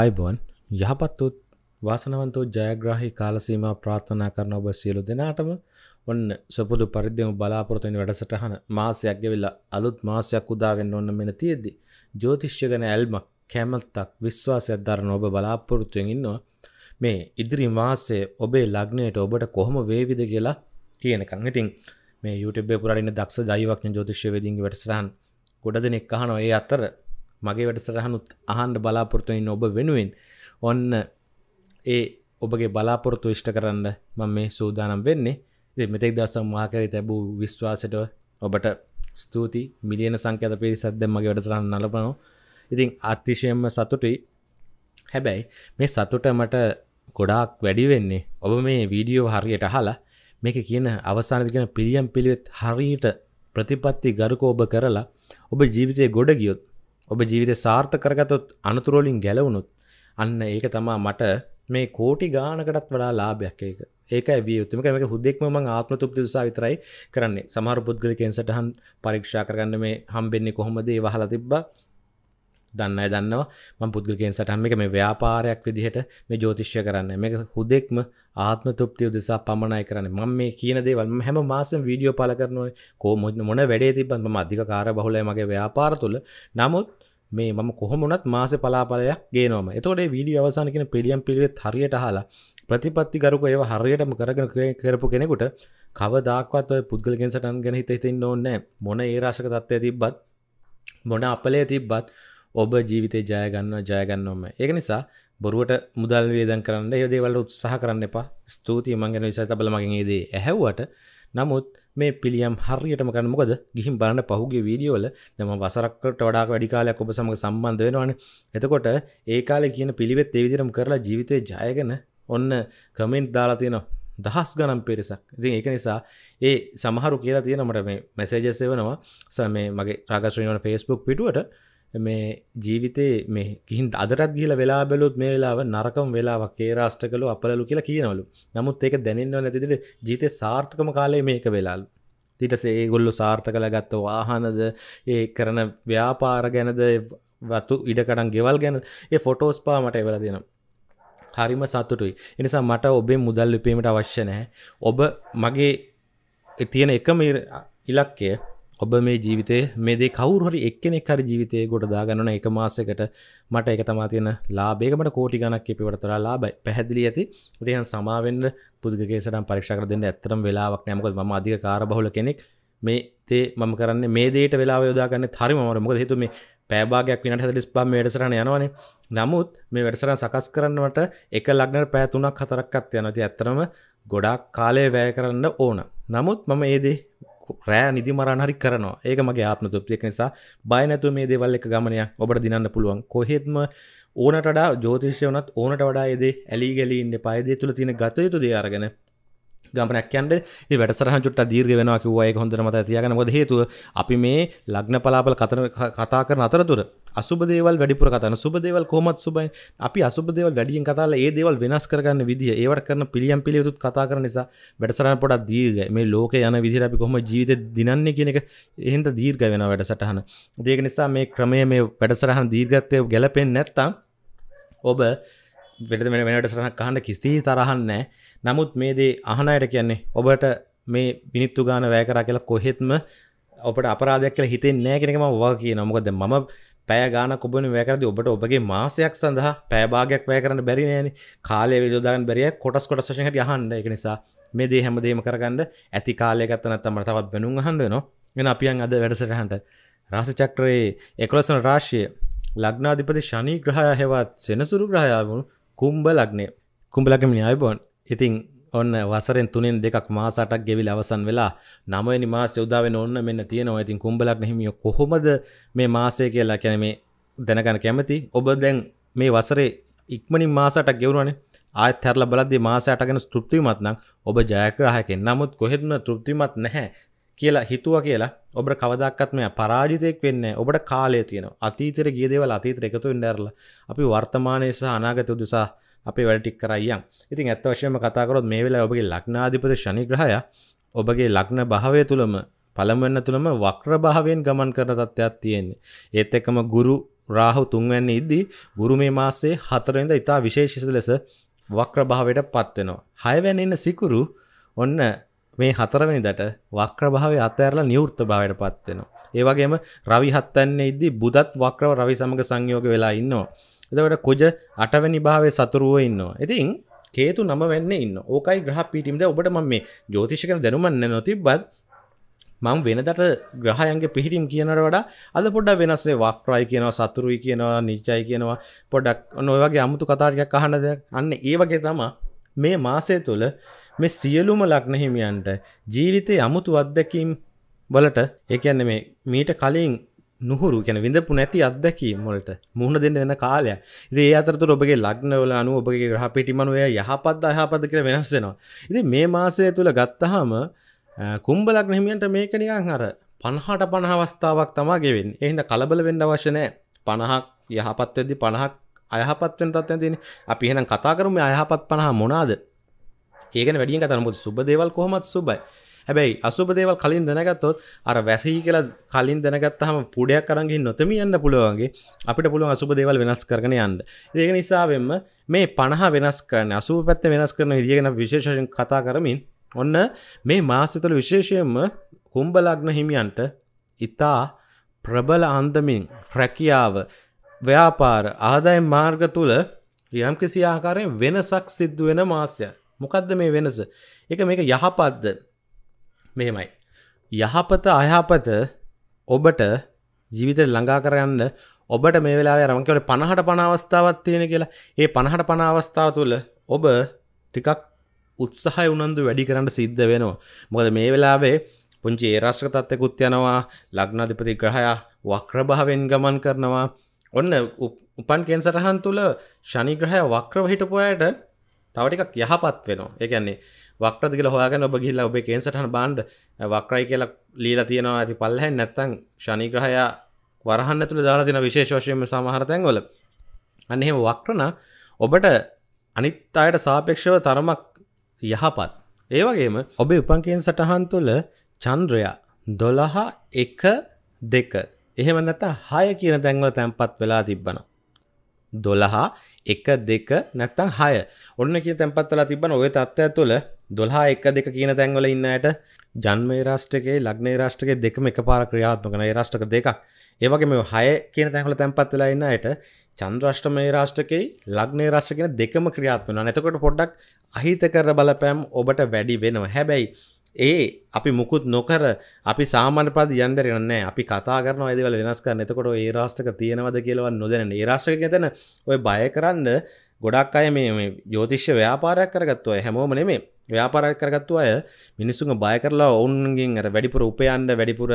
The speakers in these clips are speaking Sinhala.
අයිබොන් යහපත්තුත් වාසනවන්තෝ ජයග්‍රහහි කාලසීම ප්‍රාත්ථනා කරන ඔබ සියලු දෙනාටම ඔන්න සොපුදු පරිද්‍යම බලාපොරතනි වැඩසටහන මාසයක් ගෙවිල්ල අලුත් මාසයක් උදාවෙන් ඔන්න මෙන තියෙද්දි ජෝතිශ්‍යගන ඇල්මක් කැමත්තක් විශ්වාසයක් දරන ඔබ බලාපොරොත්තුවෙන් ඉන්නවා මේ ඉදිරි මාසේ ඔබේ ලග්නයට ඔබට කොහොම වේවිද කියලා කියනකං ඉතින් මේ යුටබේ පුරන්න දක්ෂ දයිවක්න ජෝතිශ්‍ය වෙදින්ගේ වැඩසටහන් ගොඩ දෙනෙක් අහනවා ඒ අතර මගේ වැට සටහනුත් අහන්ඩ බලාපොරතුවෙන් ඔබ වෙනුවෙන් ඔන්න ඒ ඔබගේ බලාපොරොත්තු විෂ්ට කරන්න මම මේ සූදානම් වෙන්නේ මෙතෙක් දස්සම් මාකරි තැබූ විශ්වාසට ඔබට ස්තුති මිලියන සංකත පිරි සද්ද මගේ වැඩසරන්න නලපනෝ ඉතින් අතිශයම සතුටයි හැබැයි මේ සතුට මට ගොඩාක් වැඩි වෙන්නේ ඔබ මේ වීඩියෝ හරියට හලා මේක කියන අවසානතිකෙන පිළියම් පිළිවෙත් හරියට ප්‍රතිපත්ති ගරුකෝබ කරලා ඔබ ජීවිතය ගොඩ ගියොත් ඔබ ජීවිත සාර්ථ කරගතොත් අනතුරෝලින් ගැලවුණුත් අන්න ඒක තමා මට මේ කෝටි ගානකටත් වඩා ලාභයක් ඒක ඒක ඇවිය යුතුම මේක හුදෙක්ම මම ආත්ම තෘප්ති උදෙසා විතරයි කරන්නේ සමහර පුද්ගලිකයන් සටහන් පරීක්ෂා කරගන්න මේ හම්බෙන්නේ කොහොමද ඒව අහලා තිබ්බා දන්න දන්නවා ම පුද්ගලකෙන් සටහම එක මේ ව්‍යාපාරයක් විදිහට මේ ජෝතිශ්‍ය කරන්න මේක හුදෙක්ම ආත්ම තුප්තිය දෙසා පමණයි කරන්න මම මේ කියන දේවල් හැම මාසම් වීඩියෝ පල කරනව කෝ මුද මොන වැඩේ තිබන් ම අධිකාර බහුලය මගේ ව්‍යාපාර තුළ නමුත් මේ මම කොහොමනත් මාස පලාපලයක් ගේනොම එතෝට වීඩිය අවසානකෙන පිළියම් පිළිවෙත් හරියට හලා ප්‍රතිපත්ති ගරුක ඒව හරියටම කරගෙන කරපු කෙනෙකුට කවදක්වත් ඔය පුද්ගලගෙන් සටන් ගැන හිත හිතන්න ඕන්නෑ මොන ඒරාශක තත්වය තිබ්බත් මොන අපලේ තිබ්බත් ඔබ ජීවිතේ ජයගන්නවා ජයගන්නොම ඒක නිසා බොරුවට මුදල් වේදන් කරන්න ඒ දේවල් උත්සාහ කරන්න එපා ස්තුතියි මං ගැන විසයි තබල මගෙන් ඒ දේ ඇහැව්වට නමුත් මේ පිළියම් හරියටම කරන්න මොකද ගිහින් බලන්න පහුගේ වීඩියෝ වල දැන් මම වසරකට වඩා වැඩි කාලයක් ඔබ සමග සම්බන්ධ වෙනවානේ එතකොට ඒ කාලේ කියන පිළිවෙත් ඒ විදිහටම කරලා ජීවිතේ ජයගෙන ඔන්න කමෙන්ට් දාලා තියෙනවා දහස් ගනම් පිරිසක් ඉතින් ඒක නිසා ඒ සමහරු කියලා තියෙන මට මේ මැසේජස් එවනවා සම මේ මගේ රාගශ්‍රීනවන ෆේස්බුක් පිටුවට මේ ජීවිතේ මේ කිහින් අදරත් ගිල වෙලා බැලොත් මේ වෙලාව නරකම් වෙලාවක් ඒරාෂ්ටකලු අපලලු කියලා කියනවලු නමුත් ඒක දැනෙන්ව නැතිට ජීතය සාර්ථකම කාලේ මේක වෙලාල් ඊටසේ ඒගොල්ලු සාර්ථකල ගත්ත වාහනද ඒ කරන ව්‍යාපාර ගැනද වතු ඉඩකඩන් ගෙවල් ගැන ඒ ෆොටෝස් පා මට එවල දෙනම් හරිම සතුටුයි එනිසා මට ඔබේ මුදල් ලිපීමට අවශ්‍ය නැහැ ඔබ මගේ තියෙන එකම ඉලක්කය ඔබ මේ ජීවිතේ මේ දේ කවුරු හරි එක්කෙනෙක් හරි ජීවිතේ ගොඩ දාගන්න එක මාසයකට මට ඒක තමයි තියෙන ලාභයක මට කෝටි ගණක් කියපේවට තරම් ලාභයි. පැහැදිලි ඇති. ඉතින් එහෙනම් සමා වෙන්න පුදුකගේ සටන් පරීක්ෂා කර දෙන්න ඇත්තටම වෙලාවක් නැහැ. මොකද මම අධික කාර්යබහුල කෙනෙක්. මේ තේ මම කරන්නේ මේ දේට වෙලාව යොදා ගන්න හරිම අමාරුයි. මොකද හේතුව මේ පෑභාගයක් විනාඩි 45 මේ වැඩසටහන යනවනේ. නමුත් මේ වැඩසටහන සකස් කරන්නට එක ලග්නට පැය 3ක් 4ක්වත් යනවා. ඉතින් ඇත්තටම ගොඩාක් කාලය වැය කරන්න ඕන. නමුත් මම ඒ දේ රෑ නිදි මරණ හරි කරනවා ඒක මගේ ආත්ම තෘප්තියක් නිසා බය නැතුව මේ දේවල් එක ගමනයක් ඔබට දිනන්න පුළුවන් කොහෙත්ම ඕනට වඩා ජෝතිෂය වුණත් ඕනට වඩා ඒ දේ ඇලී ගලී ඉන්න එපා ඒ දේ තුල තියෙන ගතයුතු දේ අරගෙන ගමනක් යන්න ඒ වැඩසරහ චුට්ට දීර්ග වෙනවා කිව්වය හොඳර මත තියගන මොද හේතුව අපි මේ ලග්න පලාපල කතන කතා කරන අතරතුර අසුබදේවල් වැඩිපුර කතන සුබදේවල් කොමත් සුබයි අපි අසුබදේවල් වැඩියෙන් කතාල ඒ දේවල් වෙනස් කරගන්න විදිිය ඒවට කරන පිළියම් පිළියුතු කතා කර නිසා වැඩසරන පොඩක් දීර්ග මේ ලෝක යන විදිරපි කොම ජීවිත දිනන්නේ කියනක එහෙන්ත දීර්ග වෙන වැඩසටහන දේක නිසා මේ ක්‍රමය මේ වැඩසරහන් දීර්ගත්තය ගැලපෙන් නැත්තම් ඔබ වෙලද වෙන වෙනට සරනක් කහන්න කිසි තරහන්නෑ නමුත් මේ දේ අහනයට කියන්නේ ඔබට මේ බිනිත්තු ගාන වැය කරා කියලා කොහෙත්ම ඔබට අපරාධයක් කියලා හිතෙන් නෑගෙනකම වා කිය නොමකද ම පෑ ගාන කොබන වැකරදි ඔබට ඔබගේ මාසයක් සඳහා පෑභාගයක් වැය කරන්න බැරි නෑන කාලය විදදාගන් බැරිය කොටස් කොට සශහට යහන්ඩ එක නිසා මේ දේ හැමදේම කරගන්න ඇති කාලය ගත්තනත්තමට තවත් බැනුම් හන්ඩනවා වෙන අපියන් අද වැඩසටහන්ට රාස චක්‍රයේ එකොලසන රාශය ලග්නාධිපති ශනී ග්‍රහය හෙවත් සෙනසුරු ග්‍රහයාවුණු කුම්බ ලග්නය කුම්ඹලගම නියයිබොන් ඉතිං ඔන්න වසරෙන් තුනෙන් දෙකක් මාසටක් ගෙවිල අවසන් වෙලා නමනි මාස යොදාවෙන ඔන්න මෙන්න තියෙනවා ඇතින් කුම්ඹලක් හිමිය කොහොමද මේ මාසය කියලා කැන මේ දැනගන කැමති ඔබ දැන් මේ වසරේ ඉක්මනින් මාසට ගෙවරුවනේ ආත් හැරල බලද මාසයටගෙන ස්තෘප්තිමත්නම් ඔබ ජයග්‍රහයකෙන් නමුත් කොහෙත්ම තෘප්තිමත් නැහැ කියලා හිතුවා කියලා ඔබට කවදක්වත් මේ පරාජිතයෙක් වෙන්නේ ඔබට කාලය තියෙනවා. අතීතෙට ගිය දේවල් අතීතෙට එකතු වෙන්න ඇරලා අපි වර්තමානයේ සහ අනාගතය උදෙසා අපේ වැඩ ටික කරයියන්. ඉතින් ඇත්ත වශයෙන්ම කතා කරොත් මේ වෙලාවේ ඔබගේ ලග්නාධිපති ශනි ග්‍රහය ඔබගේ ලග්න භාවය තුලම පළමුවෙන්න තුලම වක්‍ර භාවයෙන් ගමන් කරන තත්ත්වයක් තියෙන්නේ. ඒත් එක්කම ගුරු රාහු තුන්වැන්නේ ඉද්දී ගුරු මේ මාසයේ 4 වෙනිදා ඊට විශේෂිත ලෙස වක්‍ර භාවයට පත් වෙනවා. 6 වෙනි ඉන්න සිකුරු ඔන්න මේ හතරවෙනි දට වක්‍රභාවය අතඇරලා නිවෘත්ත භාවයට පත්වෙනවා. ඒවගේම රවි හත්තන්නේ ඉදදි බුදත් වක්‍රව රවි සමඟ සංයෝග වෙලා ඉන්නවා. එතකට කොජ අටවැනි භාවය සතුරුව ඉන්නවා. ඉතින් කේතු නම වෙන්න ඉන්න ඕකයි ග්‍රහ පිටිම්ද ඔබට ම මේ ජෝතිෂකන දැනුමන්න නොතිබත් මං වෙනදට ග්‍රහයන්ගේ පිහිටිම් කියනට වඩා අද පොඩ්ඩ වෙනස්සේ වක්රයි කියනවා සතුරුයි කියනවා නිචයි කියනවා පොඩක් නොවගේ අමුතු කතාරයක් අහනද අන්න ඒ වගේ තම මේ මාසය තුළ මේ සියලුම ලග්න හිමියන්ට ජීවිතයේ අමුතු අත්දැකීම් වලට ඒ කියන්නේ මේ මීට කලින් නුහුරු කැන විඳපු නැති අත්දැකීම් වලට මුහුණ දෙන්න වෙන කාලය. ඉතින් ඒ අතරතුර ඔබගේ ලග්නවල අනුව ඔබගේ ග්‍රහ පිටිමනෝ එය යහපත් අයහපත් කියලා වෙනස් වෙනවා. ඉතින් මේ මාසය තුල ගත්තාම කුම්භ ලග්න හිමියන්ට මේක නිකන් අර 50ට 50 අවස්ථාවක් තමයි ගෙවෙන්නේ. ඒ හින්දා කලබල වෙන්න අවශ්‍ය නැහැ. 50ක් යහපත් වෙද්දි 50ක් අයහපත් වෙන තත්ත්වෙන් තියෙන්නේ. අපි එහෙනම් කතා කරමු අයහපත් 50 මොනවාද? ඒකන වැඩිය කතනමුත් සුබදේවල් කොහොමත් සුබයි හැබැයි අසුපදේවල් කලින් දැනගත්තොත් අර වැසහි කියල කලින් දැනගත්තහම පුඩයක් කරගේ නොතම යන්න පුළුවන්ගේ අපිට පුළුවන් අසුපදේවල් වෙනස් කරන යන්න ඒක නිසාවෙන්ම මේ පණහ වෙනස් කරන අසු පැත්ත වෙනස් කරන විදිගෙන විශේෂයෙන් කතා කරමින් ඔන්න මේ මාස්‍යතල විශේෂයෙන්ම කුම්බලග්න හිමියන්ට ඉතා ප්‍රබල අන්දමින් රැකියාව ව්‍යාපාර ආදාය මාර්ග තුළ යම්කිසි ආකාරයෙන් වෙනසක් සිද්ධ වෙන මාස්‍යයක් මොකක්ද මේ වෙනස එක මේක යහපත්ද මෙහෙමයි යහපත අයහපත ඔබට ජීවිතය ළඟා කරගන්න ඔබට මේ වෙලා රමකවට පණහට පනාවස්ථාවත් තියෙන කියලා ඒ පණහට පනාවස්ථාව තුළ ඔබ ටිකක් උත්සාහය උනන්දු වැඩි කරන්න සිද්ධ වෙනවා මොකද මේ වෙලාවේ පුංචි ඒරශ්ක තත්ත්කුත් යනවා ලග්නාධිපති ග්‍රහයා වක්‍රභාවෙන් ගමන් කරනවා ඔන්න උපන් කෙන්සටහන් තුළ ශනිග්‍රහය වක්‍රව හිටපුයට තවටික් යහපත් වෙනවා ඒකන්නේ වක්්‍රති කියල හොයාගෙන ඔබ ගිල්ල ඔබේ කේන්සටහන බාන්ඩ් වක්රයි කියලා ලීලා තියෙනවා ඇති පල්හැ නැත්තං ශනිග්‍රහයා වරහන්න තුළ දාලා තින විශේෂ වශයෙන්ම සමහරතැන්වල අන්න එහෙම වක්්‍රන ඔබට අනිත් අයට සාපේක්ෂව තරමක් යහපත් ඒ වගේම ඔබේ උපන්කයෙන් සටහන් තුළ චන්ද්‍රයා දොළහා එක දෙක එහෙම නැත හය කියන තැන්වල තැන්පත් වෙලා තිබ්බන දොළහා එක දෙක නැත්තං හය ඔන්න කිය තැන්පත්වලා තිබන ඔය තත්ත්ය තුළ දොල්හා එක දෙක කියන තැන්වල ඉන්නයට ජන්මේ රාෂ්ටකගේ ලග්නේ රාෂ්ටක දෙකම එක පාර ක්‍රියාත්මකන රාෂ්ටක දෙක ඒවගේ මේ හය කියන තැන්හල තැන්පත්වෙලා ඉන්නයට චන්ද්‍රෂ්ටමේ රාෂ්ටකයි ලග්නේ රාෂ්ටකෙන දෙකම ක්‍රියාත්මන නැතකොට පොඩ්ඩක් අහිත කර බලපෑම් ඔබට වැඩි වෙනවා හැබැයි ඒ අපි මුකුත් නොකර අපි සාමානපද යන්දර න්න අපි කතාරන ඇදවල වෙනස් කරන්න එතකොට ඒ රාෂ්ටක තියෙනවද කියලව නොදැන රාශක තැන ඔය බය කරන්න ගොඩක් අය මේ යෝතිශ්‍ය ව්‍යාපාරයක් කරගත්තුව හැමෝම නෙමේ ව්‍යාපාරයක් කරගත්තු අය මිනිස්සුන් බය කරලා ඔවුන්ගෙන් අර වැඩිපුර උපයන්ඩ වැඩිපුර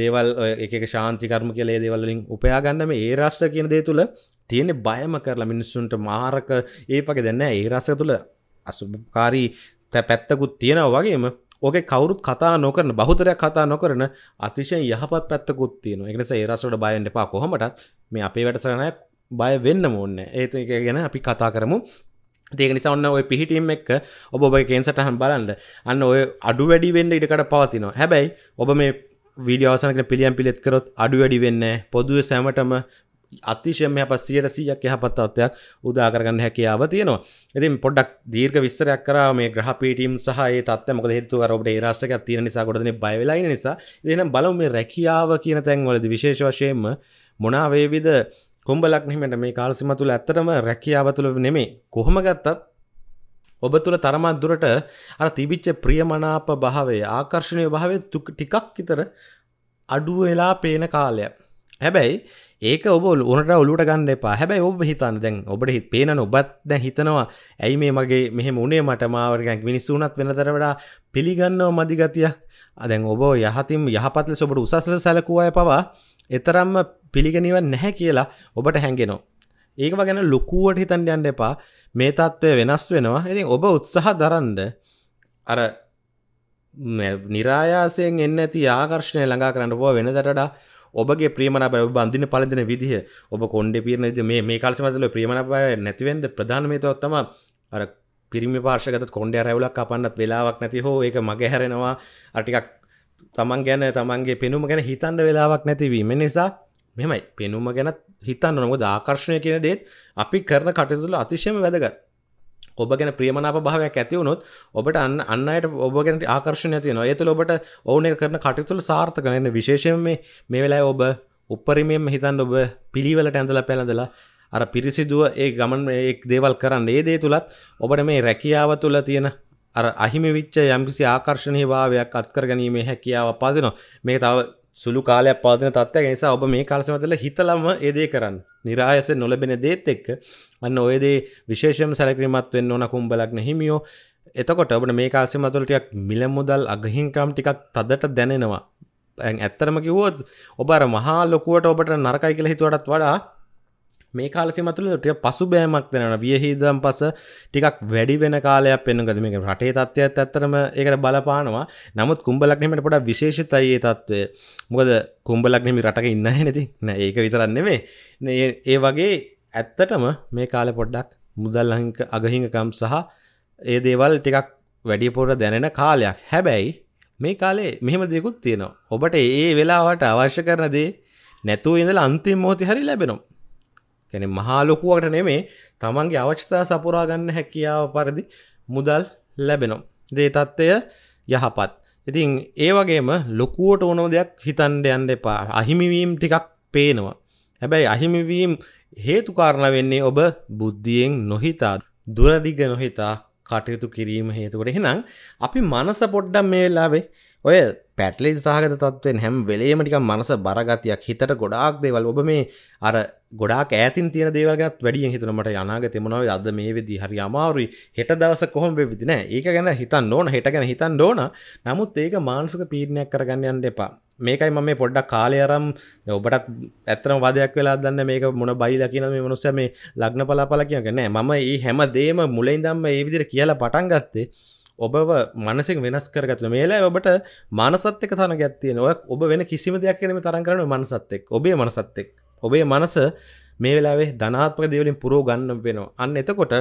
දේවල් එක ශාන්තිකර්ම කලේ දේවල්ලින් උපයාගන්න මේ ඒ රාෂ්ට කියන දේ තුළ තියෙන බයම කරලා මිනිස්සුන්ට මාරක ඒ පගේ දෙන්න ඒ රාස තුළ අසුභකාරී පැත්තකුත් තියෙනව වගේම ඕක කවරුත් කතා නොකරන බහතරයක් කතා නොකරන අතිශය යහපත් පැත්තකුත් තියෙන එකනිස ඒරසට බයන්න එපා කොහොමටත් මේ අපේ වැඩසරණය බය වෙන්න ඕන්න ඒත් එක ගැන අපි කතා කරමු ඒක නිසා ඔන්න ඔය පිහිටීම් එක්ක ඔබ ඔබගේ කේන්සටහන් බලන්න අන්න ඔය අඩු වැඩි වෙන්න ඉඩකට පවතිනවා හැබැයි ඔබ මේ විඩියෝසනක පිළියම් පිළිත් කරොත් අඩු වැඩි වෙන්න පොදුව සැමටම අතිශයම යහපත් 100%ක් යහපත් තත්ත්වයක් උදා කරගන්න හැකියාව තියෙනවා. ඉතින් පොඩ්ඩක් දීර්ඝ විස්තරයක් කරා මේ ග්‍රහ පීඨීම් සහ ඒ තත්ත්වය මොකද හේතුව අර ඔබට ඒ රාශියකක් තියෙන නිසා කොට දෙනේ බය වෙලා ඉන්න නිසා. ඉතින් එහෙනම් බලමු මේ රැකියාව කියන තැන්වලදී විශේෂ වශයෙන්ම මොනවා වේවිද කුම්බලක් නෙමෙයි මේ කාලසීම තුල ඇත්තටම රැකියාව තුල නෙමෙයි කොහොම ගත්තත් ඔබ තුළ තරමත් දුරට අර තිබිච්ච ප්‍රියමනාප භාවය ආකර්ශණය භාවය ටිකක් විතර අඩුවෙලා පේන කාලයක් හැබැයි ඒක ඔබ ඕනට ඔලුට ගන්න එපා හැබැයි ඔබ හිතන්න දැන් ඔබට හිත් පේන ඔබත් දැ හිතනවා ඇයි මේ මගේ මෙහෙම උනේ මට මාවරගැන් මිනිස්සුනත් වෙනතර වඩා පිළිගන්නව මදිගතිය අදැන් ඔබ යහතිම් යහපත්ල සොබට උසසල සැලකුවය පවා එතරම්ම පිළිගනිව නැහැ කියලා ඔබට හැඟෙනවා ඒක ගැන ලොකුවට හිතන් යන්න එපා මේ තත්ත්වය වෙනස් වෙනවා ඉතින් ඔබ උත්සාහ දරන්ඩ අර නිරායාසයෙන් එන්න ඇති ආකර්ශණය ළඟා කරන්න බෝ වෙන දටඩා ඔබගේ ප්‍රේමණ බැව බන්ධින පලඳන විදිහ ඔබ කොන්ඩ පිරන මේ මේ කාල්සිමතල ප්‍රේමණ බය නැතිවෙන්ද ප්‍රධානමේතවත්තම අර පිරිමි පාර්ශගත කොන්ඩ රැවලක් අපන්නත් වෙලාවක් නැති හෝ ඒක මගේ හැරෙනවා අටිකක් තමන් ගැන තමන්ගේ පෙනුම ගැන හිතන්ඩ වෙලාවක් නැතිවීම නිසා මෙමයි පෙනුම ගැනත් හිතන්න නොමුද ආකර්ශණය කියෙන දේත් අපි කරන කටතුළ අතිශයම වැදගත් ඔබ ගැන ප්‍රියමනාප භාවයක් ඇතිවුණොත් ඔබට අන්න අන්න අයට ඔබ ගැන ආකර්ශණය තියෙනවා. ඒ තුළ ඔබට ඕන එක කරන කටයුතු වල සාර්ථක වෙන විශේෂයෙන් මේ මේ වෙලාවේ ඔබ උපරිමයෙන්ම හිතන්න ඔබ පිළිවෙලට ඇඳලා පැලඳලා අර පිරිසිදුව ඒ ගමන් ඒ දේවල් කරන්න. ඒ දේ තුලත් ඔබට මේ රැකියාව තුළ තියෙන අර අහිමි විච්ච යම්කිසි ආකර්ශණීය භාවයක් අත්කර ගැනීමේ හැකියාව පදිනවා. මේක තව සුළු කාලයක් පවතින තත්ත්වයක් නිසා ඔබ මේ කාලසමතල හිතලම ඒ දේ කරන්න. નિરાයස නොලබෙන දේත් එක්ක අන්න ඔය දේ විශේෂම සැලකිලිමත් වෙන්න ඕන කුඹලක් නැහිමියෝ. එතකොට ඔබට මේ කාලසමතල ටිකක් මිල මුදල් අගහින්කම් ටිකක් තදට දැනෙනවා. ඇත්තටම කිව්වොත් ඔබ අර මහා ලොකුවට ඔබට නරකයි කියලා හිතුවටත් වඩා මේ කාලසිම තුළ ටිය පසු බෑමක් දෙනන වියහිදම් පස ටිකක් වැඩි වෙන කාලයක් පෙන්නුගද මේක රටේ තත්ත්වයක් ඇත්තරම ඒකට බලපානවා නමුත් කුම්ඹලක්නීමට පොඩ විශේෂතයේ තත්ත්වය මොකද කුම්ඹලක්නෙමි රටක ඉන්න නැති නෑ ඒක විතරන්නෙමේ ඒ වගේ ඇත්තටම මේ කාලෙ පොඩ්ඩක් මුදල්ලහික අගහිඟකම් සහ ඒ දේවල් ටිකක් වැඩිපුර දැනෙන කාලයක් හැබැයි මේ කාලේ මෙහෙම දෙකුත් තියෙනවා ඔබට ඒ වෙලාවට අවශ්‍ය කරන දේ නැතුව ඉඳලා අන්තිම මොහොතේ හරි ලැබෙනවා ගැන මහාලොකුවට නෙමේ තමන්ගේ අවචතා සපුරාගන්න හැකියාව පරිදි මුදල් ලැබෙනම්. දේ තත්ත්වය යහපත්. ඉතින් ඒ වගේම ලොකුවට ඕනෝ දෙයක් හිතන්ඩ යන්න එපා අහිමිවීම් ටිකක් පේනවා. හැබැයි අහිමිවීම් හේතුකාරණ වෙන්නේ ඔබ බුද්ධියෙන් නොහිතා දුරදිග නොහිතා කටයුතු කිරීම හේතුකට හෙනම් අපි මනස පොඩ්ඩම් මේ වෙලාවේ ඔය පැටලි සහගත තත්වෙන් හැම් වෙලේමටික මනස බරගතියක් හිතට ගොඩාක් දේවල් ඔබ මේ අර ගොඩක් ඇතින් තිය දේවගත් වැඩිය හිතනමට යනාග තිමනව අද මේ වෙදි හරි අමාරුයි හෙට දවස කොහොම වෙවිදින ඒක ගැන හිතන් ඕන හෙට ගැන හිතන් ඕන නමුත් ඒක මානසක පීඩනයක් කරගන්නයන්න එපා මේකයි මම මේ පොඩ්ඩක් කාලය අරම් ඔබටත් ඇත්තන වදයක් වෙලා දන්න මේක මොන බයිල කියන මේ මනුස්ස මේ ලග්න පලාපල කියගන මම ඒ හැම දේම මුලයිදම්ම ඒ විදිර කියලා පටන් ගත්තේ ඔබව මනසින් වෙනස් කරගත්න මේලා ඔබට මනසත්ක තන ගැත්තිය නොව ඔබ වෙන කිසිම දෙයක් කියෙනම තරන් කරන මනසත්තෙක් ඔබේ මනසත්තෙක් ඔබේ මනස මේ වෙලාවේ ධනාත්මක දෙවලින් පුරෝ ගන්න වෙනවා අන්න එතකොට